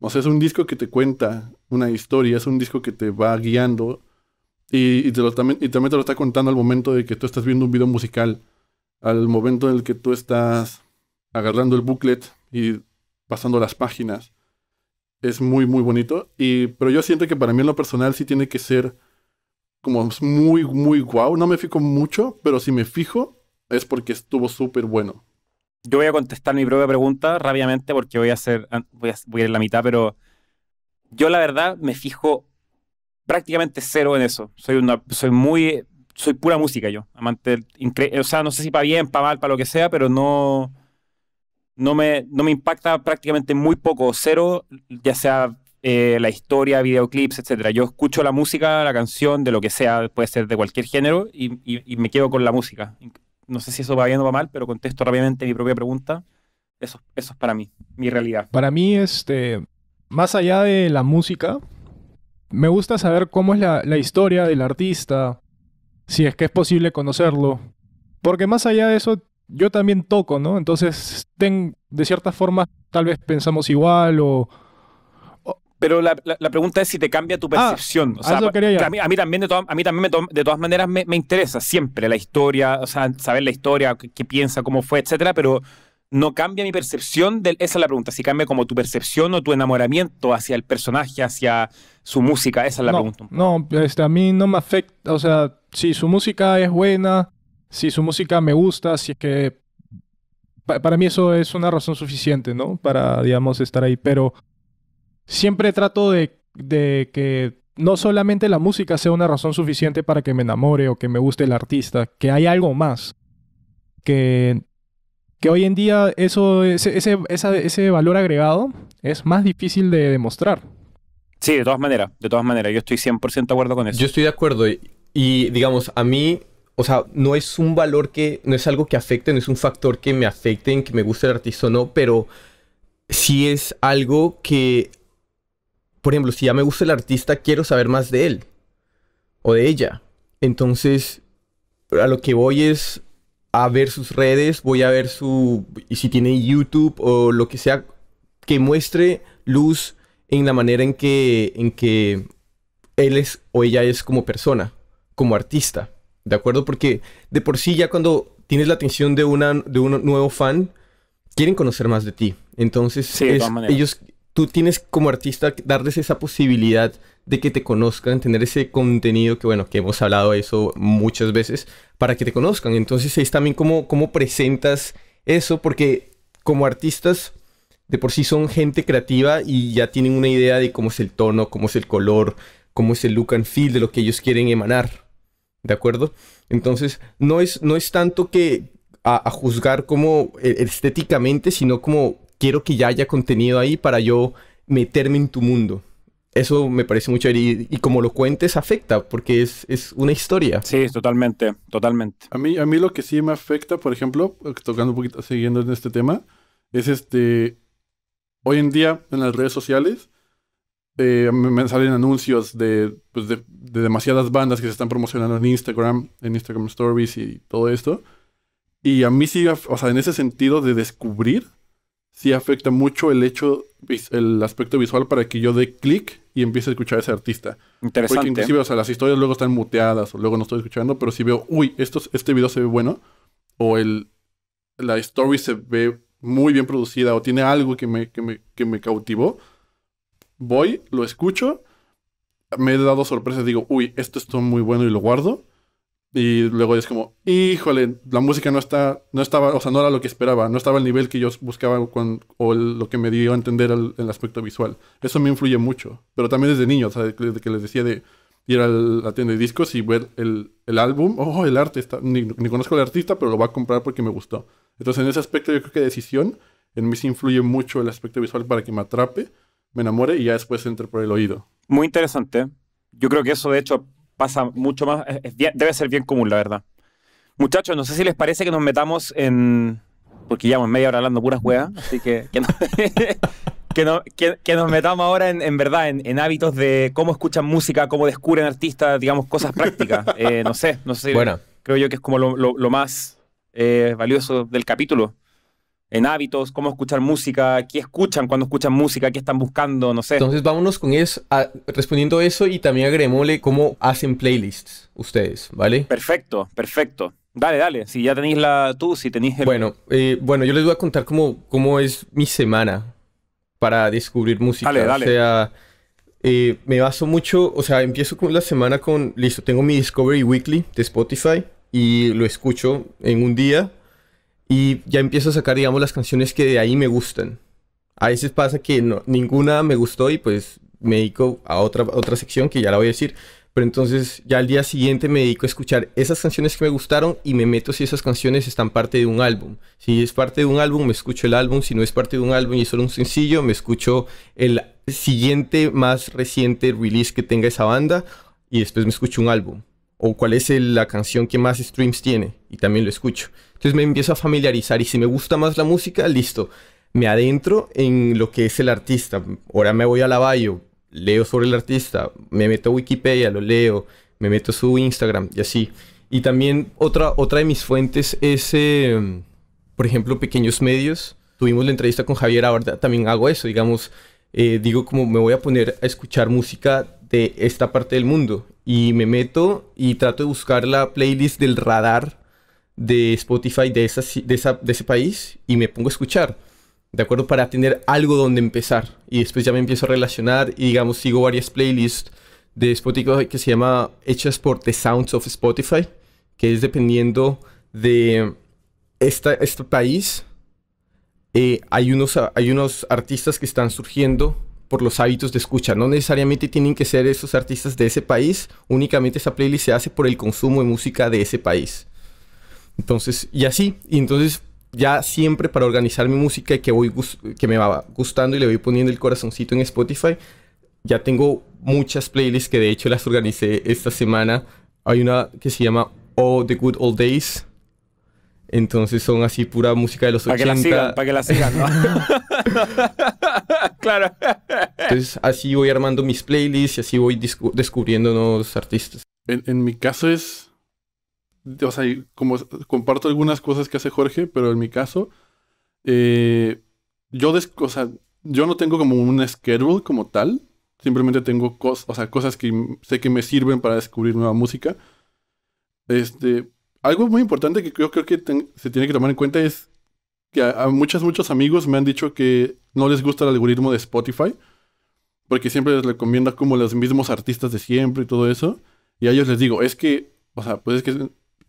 O sea, es un disco que te cuenta una historia, es un disco que te va guiando y, te lo, también, y te lo está contando al momento de que tú estás viendo un video musical, al momento en el que tú estás agarrando el booklet y pasando las páginas. Es muy, muy bonito. Y, pero yo siento que para mí en lo personal sí tiene que ser como muy, muy guau. No me fijo mucho, pero si me fijo, es porque estuvo súper bueno. Yo voy a contestar mi propia pregunta rápidamente porque voy a hacer, ah, voy a, a ir la mitad, pero yo la verdad me fijo prácticamente cero en eso. Soy una, soy muy, soy pura música yo, amante, o sea, no sé si para bien, para mal, para lo que sea, pero no, no me, no me impacta prácticamente muy poco, cero, ya sea eh, la historia, videoclips, etcétera. Yo escucho la música, la canción, de lo que sea, puede ser de cualquier género, y, y me quedo con la música no sé si eso va bien o va mal, pero contesto rápidamente mi propia pregunta. Eso, es para mí, mi realidad. Para mí, este, más allá de la música, me gusta saber cómo es la, historia del artista, si es que es posible conocerlo. Porque más allá de eso, yo también toco, ¿no? Entonces, de cierta forma, tal vez pensamos igual o pero la, pregunta es si te cambia tu ah, percepción. a, mí, también, de, de todas maneras, me, interesa siempre la historia, o sea, saber la historia, qué, piensa, cómo fue, etcétera, pero no cambia mi percepción. Del, esa es la pregunta. Si cambia como tu percepción o tu enamoramiento hacia el personaje, hacia su música. Esa es la pregunta. No, este, a mí no me afecta. O sea, si su música es buena, si su música me gusta, si es que. para mí eso es una razón suficiente, ¿no? Para, digamos, estar ahí. Pero siempre trato de, que no solamente la música sea una razón suficiente para que me enamore o que me guste el artista, que hay algo más. Que, que hoy en día eso, ese, valor agregado es más difícil de demostrar. Sí, de todas maneras, de todas maneras, yo estoy 100% de acuerdo con eso. Yo estoy de acuerdo y, digamos, a mí, o sea, no es un valor que, no es algo que afecte, no es un factor que me afecte en que me guste el artista o no, pero sí es algo que por ejemplo, si ya me gusta el artista, quiero saber más de él o de ella. Entonces, a lo que voy es a ver sus redes, voy a ver su, y si tiene YouTube o lo que sea, que muestre luz en la manera en que, en que él es o ella es como persona, como artista, ¿de acuerdo? Porque de por sí ya cuando tienes la atención de, una, de un nuevo fan, quieren conocer más de ti. Entonces, ellos, tú tienes como artista darles esa posibilidad de que te conozcan, tener ese contenido que bueno, que hemos hablado de eso muchas veces, para que te conozcan. Entonces es también cómo, cómo presentas eso, porque como artistas de por sí son gente creativa y ya tienen una idea de cómo es el tono, cómo es el color, cómo es el look and feel de lo que ellos quieren emanar. ¿De acuerdo? Entonces, no es, no es tanto que a juzgar como eh, estéticamente, sino como quiero que ya haya contenido ahí para yo meterme en tu mundo. Eso me parece mucho y, y como lo cuentes afecta porque es, es, una historia. Sí, totalmente, totalmente. A mí, a mí lo que sí me afecta, por ejemplo, tocando un poquito, siguiendo en este tema, es este, hoy en día en las redes sociales eh, me salen anuncios de, pues de, demasiadas bandas que se están promocionando en Instagram, en Instagram Stories y todo esto. Y a mí sí, o sea, en ese sentido de descubrir, sí afecta mucho el hecho, el aspecto visual para que yo dé clic y empiece a escuchar a ese artista. Interesante. Porque inclusive, o sea, las historias luego están muteadas o luego no estoy escuchando, pero si veo, uy, esto, este video se ve bueno, o el, la story se ve muy bien producida o tiene algo que me, que me, cautivó, voy, lo escucho, me he dado sorpresas, digo, uy, esto todo muy bueno y lo guardo. Y luego es como, híjole, la música no está, no estaba, o sea, no era lo que esperaba, no estaba al nivel que yo buscaba con, o lo que me dio a entender el, el, aspecto visual. Eso me influye mucho, pero también desde niño, o sea, desde que les decía de ir a la tienda de discos y ver el, álbum, oh, el arte, está, ni, ni, conozco al artista, pero lo voy a comprar porque me gustó. Entonces, en ese aspecto yo creo que decisión, en mí sí influye mucho el aspecto visual para que me atrape, me enamore y ya después entre por el oído. Muy interesante. Yo creo que eso, de hecho, pasa mucho más, debe ser bien común, la verdad. Muchachos, no sé si les parece que nos metamos en... Porque llevamos media hora hablando puras huevas, así que... que, no, <laughs> nos metamos ahora en, verdad, en, hábitos de cómo escuchan música, cómo descubren artistas, digamos, cosas prácticas. Eh, no sé, no sé. Bueno. Creo yo que es como lo, más eh, valioso del capítulo en hábitos, cómo escuchar música, qué escuchan cuando escuchan música, qué están buscando, no sé. Entonces vámonos con eso, a, respondiendo eso y también agremole cómo hacen playlists ustedes, ¿vale? Perfecto, perfecto. Dale, dale, si ya tenéis la tú, si tenéis el... Bueno, eh, bueno, yo les voy a contar cómo, cómo es mi semana para descubrir música. O sea, eh, me baso mucho, o sea, empiezo con la semana con, listo, tengo mi Discovery Weekly de Spotify y lo escucho en un día y ya empiezo a sacar, digamos, las canciones que de ahí me gustan. A veces pasa que ninguna me gustó y pues me dedico a otra, a otra sección que ya la voy a decir. Pero entonces ya al día siguiente me dedico a escuchar esas canciones que me gustaron y me meto si esas canciones están parte de un álbum. Si es parte de un álbum, me escucho el álbum. Si no es parte de un álbum y es solo un sencillo, me escucho el siguiente más reciente release que tenga esa banda y después me escucho un álbum o cuál es la canción que más streams tiene y también lo escucho. Entonces me empiezo a familiarizar y si me gusta más la música, listo, me adentro en lo que es el artista. Ahora me voy a la leo sobre el artista, me meto a Wikipedia, lo leo, me meto a su Instagram y así. Y también otra, otra de mis fuentes es, em, por ejemplo, pequeños medios. Tuvimos la entrevista con Javier, ahora también hago eso, digamos, eh, digo como me voy a poner a escuchar música de esta parte del mundo y me meto y trato de buscar la playlist del radar de Spotify de, esa, de, ese país y me pongo a escuchar. ¿De acuerdo? Para tener algo donde empezar. Y después ya me empiezo a relacionar y digamos sigo varias playlists de Spotify que se llama Hechas por The Sounds of Spotify, que es dependiendo de esta, este país. Eh, hay, unos, hay unos artistas que están surgiendo por los hábitos de escucha. No necesariamente tienen que ser esos artistas de ese país, únicamente esa playlist se hace por el consumo de música de ese país. Entonces, y así, y entonces ya siempre para organizar mi música y que, voy que me va gustando y le voy poniendo el corazoncito en Spotify, ya tengo muchas playlists que de hecho las organicé esta semana. Hay una que se llama Oh, the Good Old Days, entonces son así pura música de los 80. Para que la sigan, <laughs> claro. Entonces así voy armando mis playlists y así voy descubriendo nuevos artistas. En, mi caso es... O sea, como comparto algunas cosas que hace Jorge, pero en mi caso... Eh, yo, o yo no tengo como un schedule como tal. Simplemente tengo cosas o sea, cosas que sé que me sirven para descubrir nueva música. Este, algo muy importante que yo creo que se tiene que tomar en cuenta es que a, muchos, muchos amigos me han dicho que no les gusta el algoritmo de Spotify, porque siempre les recomienda como los mismos artistas de siempre y todo eso. Y a ellos les digo, es que, o sea, pues es que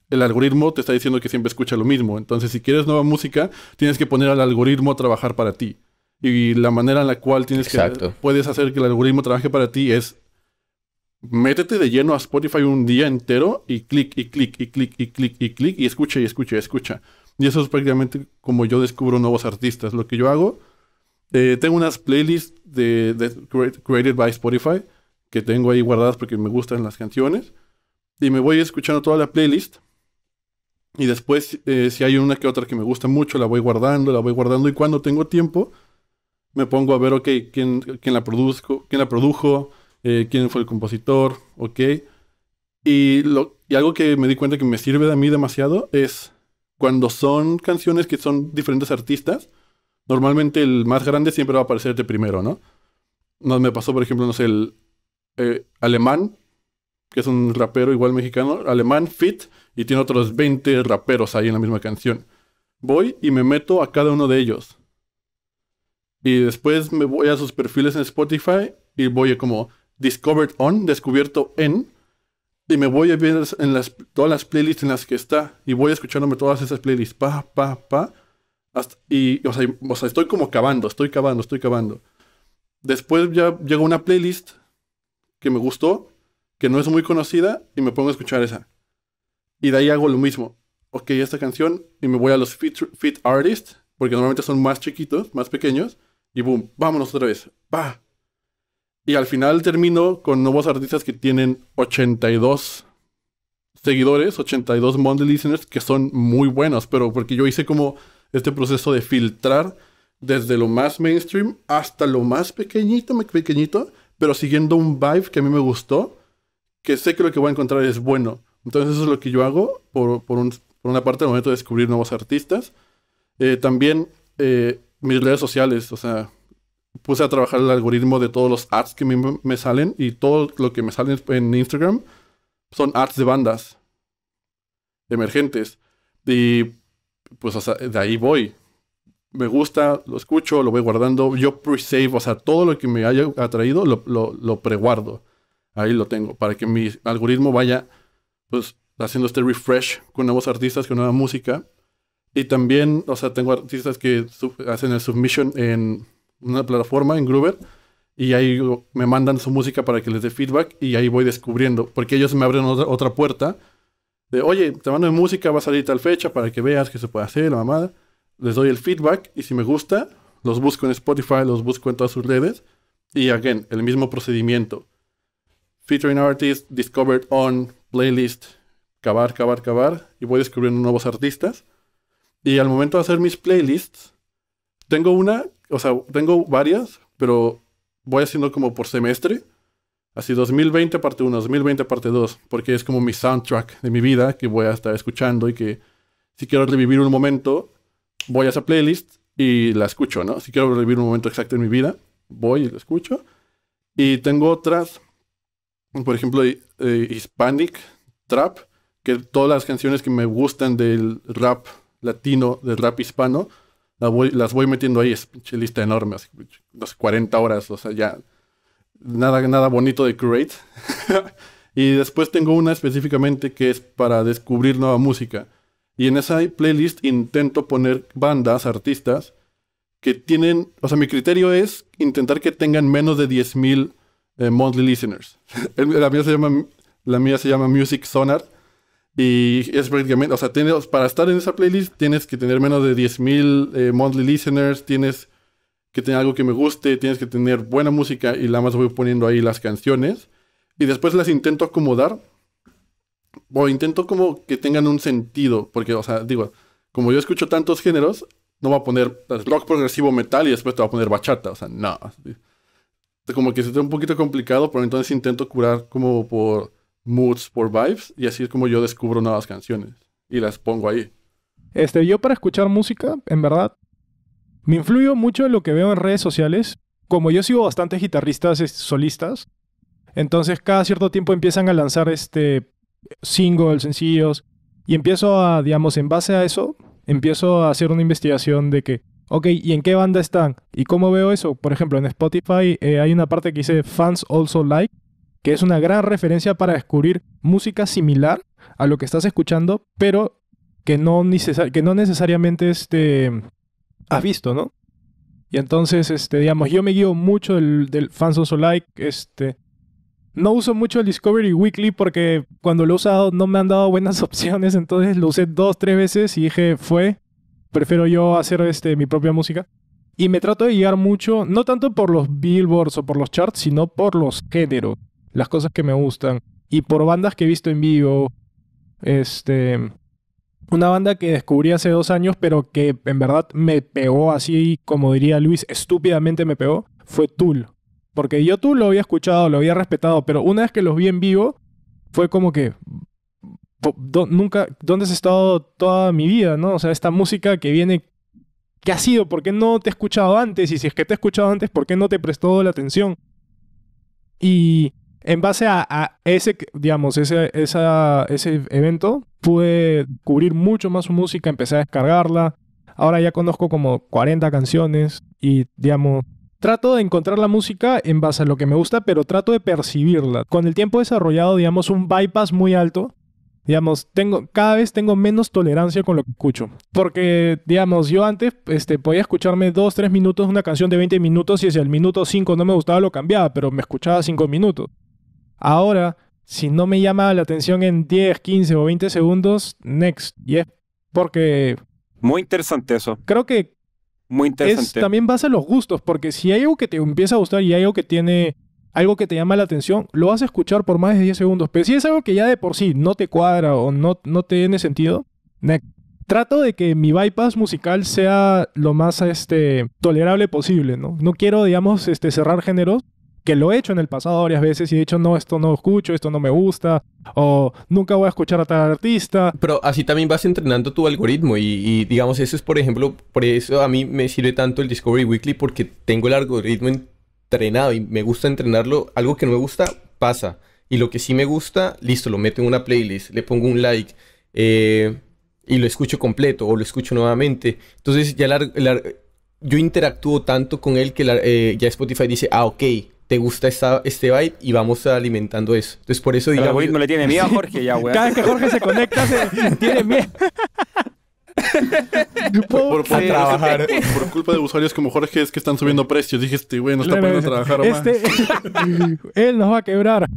el algoritmo te está diciendo que siempre escucha lo mismo. Entonces, si quieres nueva música, tienes que poner al algoritmo a trabajar para ti. Y la manera en la cual tienes que puedes hacer que el algoritmo trabaje para ti es métete de lleno a Spotify un día entero y clic y clic y clic y clic y clic y escucha y escucha y escucha. Y eso es prácticamente como yo descubro nuevos artistas. Lo que yo hago, eh, tengo unas playlists de, created by Spotify que tengo ahí guardadas porque me gustan las canciones. Y me voy escuchando toda la playlist. Y después, eh, si hay una que otra que me gusta mucho, la voy guardando, la voy guardando. Y cuando tengo tiempo, me pongo a ver, ok, quién, la, produzco, quién la produjo, eh, quién fue el compositor, ok. Y, lo, y algo que me di cuenta que me sirve a mí demasiado es cuando son canciones que son diferentes artistas, normalmente el más grande siempre va a aparecerte primero, ¿no? me pasó, por ejemplo, no sé, el eh, alemán, que es un rapero igual mexicano, alemán, fit, y tiene otros 20 raperos ahí en la misma canción. Voy y me meto a cada uno de ellos. Y después me voy a sus perfiles en Spotify y voy a como, Discovered On, descubierto en, y me voy a ver en las, todas las playlists en las que está, y voy escuchándome todas esas playlists, pa, pa, pa, y, o sea, estoy como cavando, estoy cavando, estoy cavando. Después ya llega una playlist que me gustó, que no es muy conocida, y me pongo a escuchar esa. Y de ahí hago lo mismo. Ok, esta canción, y me voy a los fit artists, porque normalmente son más chiquitos, más pequeños, y boom, vámonos otra vez, pa, y al final termino con nuevos artistas que tienen 82 seguidores, 82 monthly listeners, que son muy buenos, pero porque yo hice como este proceso de filtrar desde lo más mainstream hasta lo más pequeñito, pequeñito, pero siguiendo un vibe que a mí me gustó, que sé que lo que voy a encontrar es bueno. Entonces eso es lo que yo hago por, una parte al momento de descubrir nuevos artistas. Eh, también eh, mis redes sociales, o sea, puse a trabajar el algoritmo de todos los ads que me, me salen y todo lo que me salen en Instagram son ads de bandas emergentes. Y pues de ahí voy. Me gusta, lo escucho, lo voy guardando. Yo pre-save, o sea, todo lo que me haya atraído lo, lo, lo preguardo. Ahí lo tengo, para que mi algoritmo vaya pues haciendo este refresh con nuevos artistas, con nueva música. Y también, o sea, tengo artistas que hacen el submission en una plataforma en Groover y ahí me mandan su música para que les dé feedback y ahí voy descubriendo, porque ellos me abren otra, puerta de, oye, te mando música, va a salir tal fecha para que veas que se puede hacer, la mamada. Les doy el feedback y si me gusta, los busco en Spotify, los busco en todas sus redes y, again, el mismo procedimiento. Featuring artist, discovered on, playlist, cavar, cavar, cavar y voy descubriendo nuevos artistas. Y al momento de hacer mis playlists, tengo una o sea, tengo varias, pero voy haciendo como por semestre. Así 2020 parte 1, 2020 parte 2, porque es como mi soundtrack de mi vida que voy a estar escuchando y que si quiero revivir un momento, voy a esa playlist y la escucho, ¿no? Si quiero revivir un momento exacto en mi vida, voy y la escucho. Y tengo otras, por ejemplo, eh, Hispanic Trap, que todas las canciones que me gustan del rap latino, del rap hispano, las voy, metiendo ahí, es pinche lista enorme, así, sé, 40 horas, o sea, ya nada, nada bonito de Curate. <laughs> y después tengo una específicamente que es para descubrir nueva música. Y en esa playlist intento poner bandas, artistas, que tienen, o sea, mi criterio es intentar que tengan menos de 10.000 eh, monthly listeners. <laughs> la, mía se llama, la mía se llama Music Sonar y es prácticamente, o sea, para estar en esa playlist tienes que tener menos de 10.000 eh, monthly listeners, tienes que tener algo que me guste, tienes que tener buena música y la más voy poniendo ahí las canciones. Y después las intento acomodar o intento como que tengan un sentido, porque, o sea, digo, como yo escucho tantos géneros, no va a poner pues, rock progresivo metal y después te voy a poner bachata, o sea, no. Como que se te un poquito complicado, pero entonces intento curar como por moods por vibes y así es como yo descubro nuevas canciones y las pongo ahí. Este, yo para escuchar música, en verdad, me influyo mucho en lo que veo en redes sociales. Como yo sigo bastantes guitarristas solistas, entonces cada cierto tiempo empiezan a lanzar este singles, sencillos, y empiezo a, digamos, en base a eso, empiezo a hacer una investigación de que, ok, ¿y en qué banda están? ¿Y cómo veo eso? Por ejemplo, en Spotify eh, hay una parte que dice fans also like, que es una gran referencia para descubrir música similar a lo que estás escuchando, pero que no, que no necesariamente este, has visto, ¿no? Y entonces, este, digamos, yo me guío mucho del, del Fans Like, este... No uso mucho el Discovery Weekly porque cuando lo he usado no me han dado buenas <laughs> opciones, entonces lo usé dos, tres veces y dije, fue, prefiero yo hacer este, mi propia música. Y me trato de guiar mucho, no tanto por los billboards o por los charts, sino por los géneros las cosas que me gustan. Y por bandas que he visto en vivo, este, una banda que descubrí hace dos años, pero que en verdad me pegó así, como diría Luis, estúpidamente me pegó, fue Tool. Porque yo Tool lo había escuchado, lo había respetado, pero una vez que los vi en vivo, fue como que, nunca, ¿dónde has estado toda mi vida, no? O sea, esta música que viene, ¿qué ha sido? ¿Por qué no te he escuchado antes? Y si es que te he escuchado antes, ¿por qué no te prestó la atención? Y en base a, ese, digamos, ese, esa, ese evento, pude cubrir mucho más su música, empecé a descargarla. Ahora ya conozco como 40 canciones y, digamos, trato de encontrar la música en base a lo que me gusta, pero trato de percibirla. Con el tiempo he desarrollado, digamos, un bypass muy alto. Digamos, tengo, cada vez tengo menos tolerancia con lo que escucho. Porque, digamos, yo antes este, podía escucharme 2, 3 minutos una canción de 20 minutos y si el minuto 5 no me gustaba lo cambiaba, pero me escuchaba cinco minutos. Ahora, si no me llama la atención en 10, 15 o 20 segundos, next. Y porque... Muy interesante eso. Creo que... Muy interesante. también basa en los gustos, porque si hay algo que te empieza a gustar y hay algo que tiene algo que te llama la atención, lo vas a escuchar por más de 10 segundos. Pero si es algo que ya de por sí no te cuadra o no, no tiene sentido, next. Trato de que mi bypass musical sea lo más este, tolerable posible, ¿no? No quiero, digamos, este, cerrar géneros, que lo he hecho en el pasado varias veces y he dicho, no, esto no escucho, esto no me gusta, o nunca voy a escuchar a tal artista. Pero así también vas entrenando tu algoritmo y, digamos, eso es, por ejemplo, por eso a mí me sirve tanto el Discovery Weekly porque tengo el algoritmo entrenado y me gusta entrenarlo. Algo que no me gusta, pasa. Y lo que sí me gusta, listo, lo meto en una playlist, le pongo un like. Eh, y lo escucho completo o lo escucho nuevamente. Entonces ya la, yo interactúo tanto con él que eh, ya Spotify dice, ah, ok, te gusta esta, este vibe y vamos alimentando eso. Entonces, por eso digo no le tiene miedo a Jorge ya, güey. <laughs> Cada vez que Jorge se conecta, se <laughs> tiene miedo. por, por, trabajar. Por, culpa de usuarios como Jorge es que están subiendo precios. Dije, este güey no está pudiendo trabajar más. Este, <laughs> él nos va a quebrar.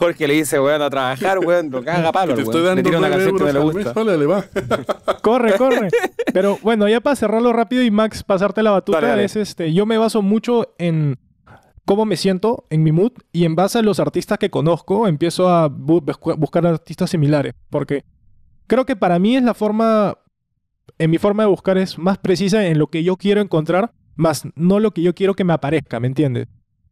Jorge le dice, weón, a trabajar, weón, lo palo. Te estoy dando una canción que me gusta. <laughs> corre, corre. Pero bueno, ya para cerrarlo rápido y Max, pasarte la batuta, es este. Yo me baso mucho en cómo me siento, en mi mood, y en base a los artistas que conozco, empiezo a buscar artistas similares. Porque creo que para mí es la forma. En mi forma de buscar es más precisa en lo que yo quiero encontrar, más no lo que yo quiero que me aparezca, ¿me entiendes?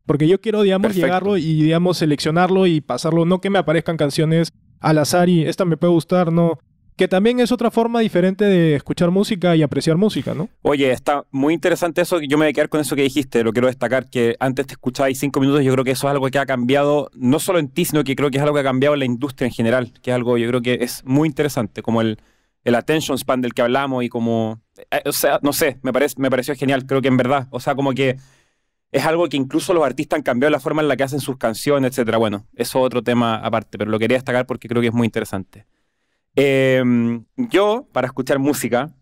Porque yo quiero, digamos, llegarlo y, digamos, seleccionarlo y pasarlo. No que me aparezcan canciones al azar y esta me puede gustar, no. Que también es otra forma diferente de escuchar música y apreciar música, ¿no? Oye, está muy interesante eso. Yo me voy a quedar con eso que dijiste. Lo quiero destacar, que antes te escuchabais cinco minutos. Yo creo que eso es algo que ha cambiado, no solo en ti, sino que creo que es algo que ha cambiado en la industria en general. Que es algo, yo creo que es muy interesante. Como el, el attention span del que hablamos y como... Eh, o sea, no sé, me, parece, me pareció genial. Creo que en verdad, o sea, como que es algo que incluso los artistas han cambiado la forma en la que hacen sus canciones, etc. Bueno, eso es otro tema aparte, pero lo quería destacar porque creo que es muy interesante. Em, yo, para escuchar música,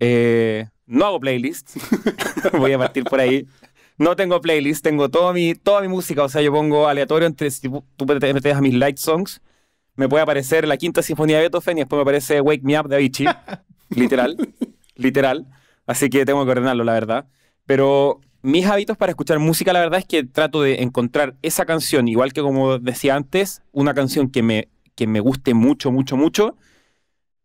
eh, no hago playlists. <laughs> Voy a partir por ahí. No tengo playlist, tengo toda mi, toda mi música. O sea, yo pongo aleatorio entre si tú te metes a mis light songs, me puede aparecer la quinta sinfonía de Beethoven y después me aparece Wake Me Up de Avicii. literal, literal. Así que tengo que ordenarlo, la verdad. Pero mis hábitos para escuchar música, la verdad es que trato de encontrar esa canción, igual que como decía antes, una canción que me, que me guste mucho, mucho, mucho.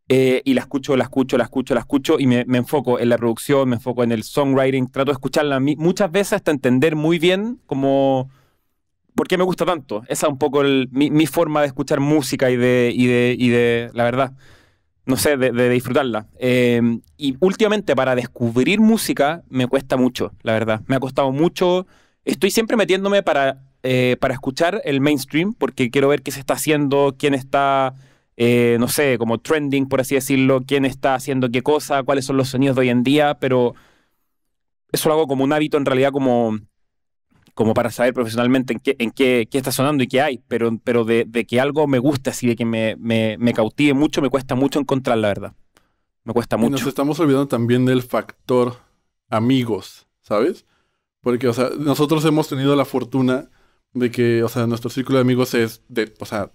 Eh, y la escucho, la escucho, la escucho, la escucho y me, enfoco en la producción, me enfoco en el songwriting, trato de escucharla muchas veces hasta entender muy bien como por qué me gusta tanto. Esa es un poco mi, forma de escuchar música y de, de, y de la verdad no sé, de, disfrutarla. Eh, y últimamente para descubrir música me cuesta mucho, la verdad. Me ha costado mucho. Estoy siempre metiéndome para, eh, para escuchar el mainstream, porque quiero ver qué se está haciendo, quién está, eh, no sé, como trending, por así decirlo, quién está haciendo qué cosa, cuáles son los sonidos de hoy en día, pero eso lo hago como un hábito en realidad como como para saber profesionalmente en qué, en qué, qué está sonando y qué hay, pero, pero de, de, que algo me guste, así de que me, me, me cautive mucho, me cuesta mucho encontrar la verdad. Me cuesta mucho. Y nos estamos olvidando también del factor amigos, ¿sabes? Porque, o sea, nosotros hemos tenido la fortuna de que, o sea, nuestro círculo de amigos es de, o sea,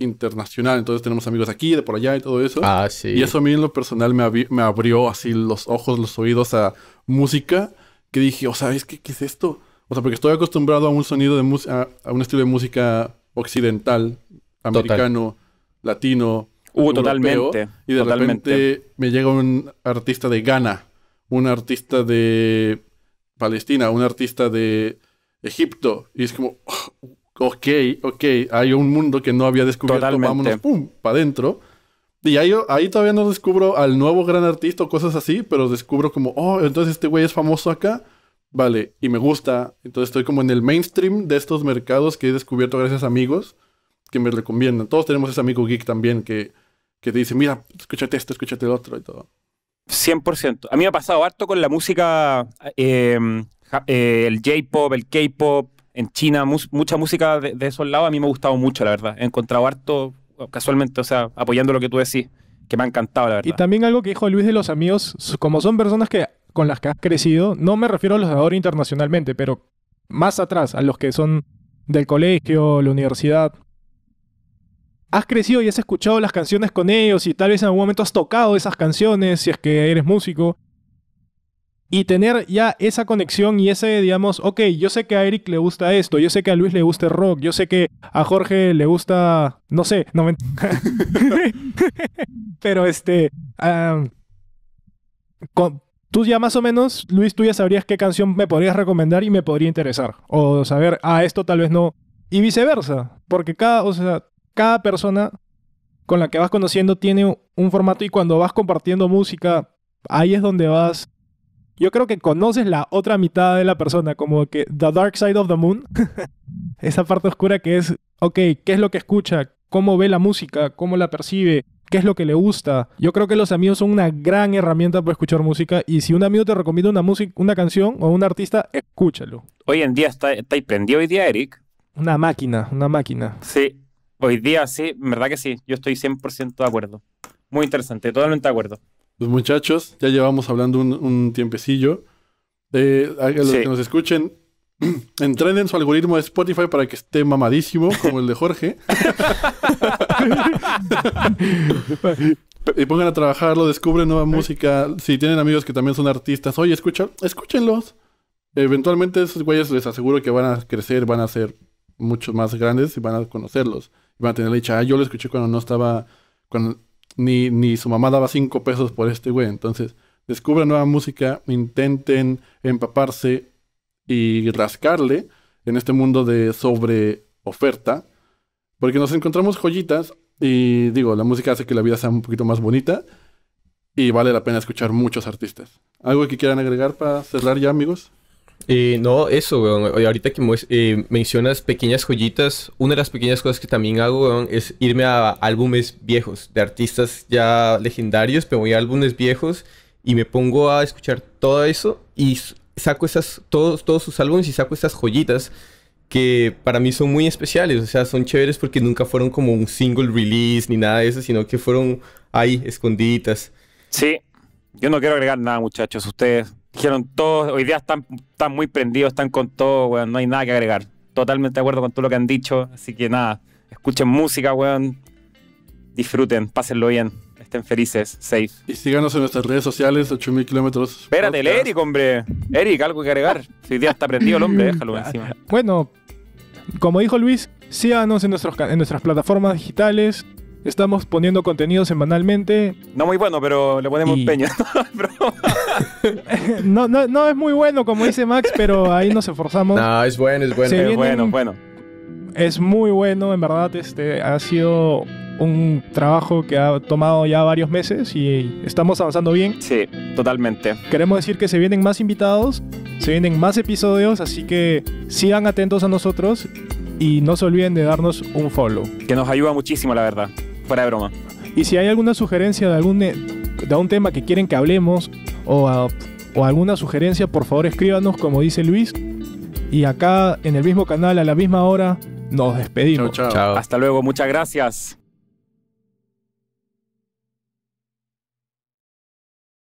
internacional. Entonces tenemos amigos aquí, de por allá y todo eso. Ah, sí. Y eso a mí en lo personal me, abrió así los ojos, los oídos a música que dije, o sea, es ¿qué es esto? O sea, porque estoy acostumbrado a un sonido de música, a un estilo de música occidental, americano, latino. Uh, totalmente. Y de repente me llega un artista de Ghana, un artista de Palestina, un artista de Egipto. Y es como, oh, ok, ok, hay un mundo que no había descubierto. Vámonos, pum, para adentro. Y ahí, ahí, todavía no descubro al nuevo gran artista o cosas así, pero descubro como, oh, entonces este güey es famoso acá vale, y me gusta. Entonces estoy como en el mainstream de estos mercados que he descubierto gracias a amigos que me recomiendan. Todos tenemos ese amigo geek también que, que te dice, mira, escúchate esto, escúchate el otro y todo. 100%. A mí me ha pasado harto con la música, em, eh, el J-pop, el K-pop, en China, mucha música de, de, esos lados. A mí me ha gustado mucho, la verdad. He encontrado harto, casualmente, o sea, apoyando lo que tú decís, que me ha encantado, la verdad. Y también algo que dijo Luis de los amigos, como son personas que con las que has crecido, no me refiero a los de ahora internacionalmente, pero más atrás, a los que son del colegio, la universidad, has crecido y has escuchado las canciones con ellos y tal vez en algún momento has tocado esas canciones si es que eres músico. Y tener ya esa conexión y ese, digamos, ok, yo sé que a Eric le gusta esto, yo sé que a Luis le gusta el rock, yo sé que a Jorge le gusta, no sé, no me... <laughs> <laughs> Pero este... Ah, con, Tú ya más o menos, Luis, tú ya sabrías qué canción me podrías recomendar y me podría interesar. O saber, ah, esto tal vez no. Y viceversa. Porque cada, o sea, cada persona con la que vas conociendo tiene un formato y cuando vas compartiendo música, ahí es donde vas. Yo creo que conoces la otra mitad de la persona, como que The Dark Side of the Moon, <laughs> esa parte oscura que es, ok, ¿qué es lo que escucha? cómo ve la música, cómo la percibe, qué es lo que le gusta. Yo creo que los amigos son una gran herramienta para escuchar música y si un amigo te recomienda una música, una canción o un artista, escúchalo. Hoy en día está, está prendido hoy día, Eric. Una máquina, una máquina. Sí, hoy día sí, verdad que sí, yo estoy 100% de acuerdo. Muy interesante, totalmente de acuerdo. Los pues muchachos, ya llevamos hablando un, tiempecillo. Eh, a los que nos escuchen, <clears throat> Entrenen su algoritmo de Spotify para que esté mamadísimo, como el de Jorge. <laughs> y pongan a trabajarlo, descubren nueva música. Si tienen amigos que también son artistas, oye, escucha, escúchenlos. Eventualmente esos güeyes les aseguro que van a crecer, van a ser mucho más grandes y van a conocerlos. Y van a tener hecha ah, yo lo escuché cuando no estaba, ni, su mamá daba cinco pesos por este güey. Entonces, descubran nueva música, intenten empaparse, y rascarle en este mundo de sobre oferta, porque nos encontramos joyitas y digo, la música hace que la vida sea un poquito más bonita y vale la pena escuchar muchos artistas. ¿Algo que quieran agregar para cerrar ya, amigos? Eh, no, eso, weón. Ahorita que eh, mencionas pequeñas joyitas, una de las pequeñas cosas que también hago, weón, es irme a álbumes viejos, de artistas ya legendarios, pero voy a álbumes viejos y me pongo a escuchar todo eso y saco esas, todos, todos sus álbumes y saco estas joyitas que para mí son muy especiales, o sea, son chéveres porque nunca fueron como un single release ni nada de eso, sino que fueron ahí, escondidas Sí, yo no quiero agregar nada, muchachos, ustedes dijeron todo, hoy día están, están muy prendidos, están con todo, weón, no hay nada que agregar. Totalmente de acuerdo con todo lo que han dicho, así que nada, escuchen música, weón, disfruten, pásenlo bien estén felices, safe. Y síganos en nuestras redes sociales, 8000 kilómetros. Espérate, Eric, hombre. Eric, algo que agregar. si día está prendido el hombre, déjalo <laughs> encima. Bueno, como dijo Luis, síganos en, nuestros, en nuestras plataformas digitales. Estamos poniendo contenido semanalmente. No muy bueno, pero le ponemos y... empeño. <laughs> <laughs> no, no, no es muy bueno, como dice Max, pero ahí nos esforzamos. No, es bueno, es bueno. es bueno, bueno. Es muy bueno, en verdad. Este ha sido un trabajo que ha tomado ya varios meses y estamos avanzando bien. Sí, totalmente. Queremos decir que se vienen más invitados, se vienen más episodios, así que sigan atentos a nosotros y no se olviden de darnos un follow. Que nos ayuda muchísimo, la verdad, fuera de broma. Y si hay alguna sugerencia de algún, eh, de un tema que quieren que hablemos o, alguna sugerencia, por favor escríbanos, como dice Luis. Y acá en el mismo canal, a la misma hora, nos despedimos. Hasta luego, muchas gracias.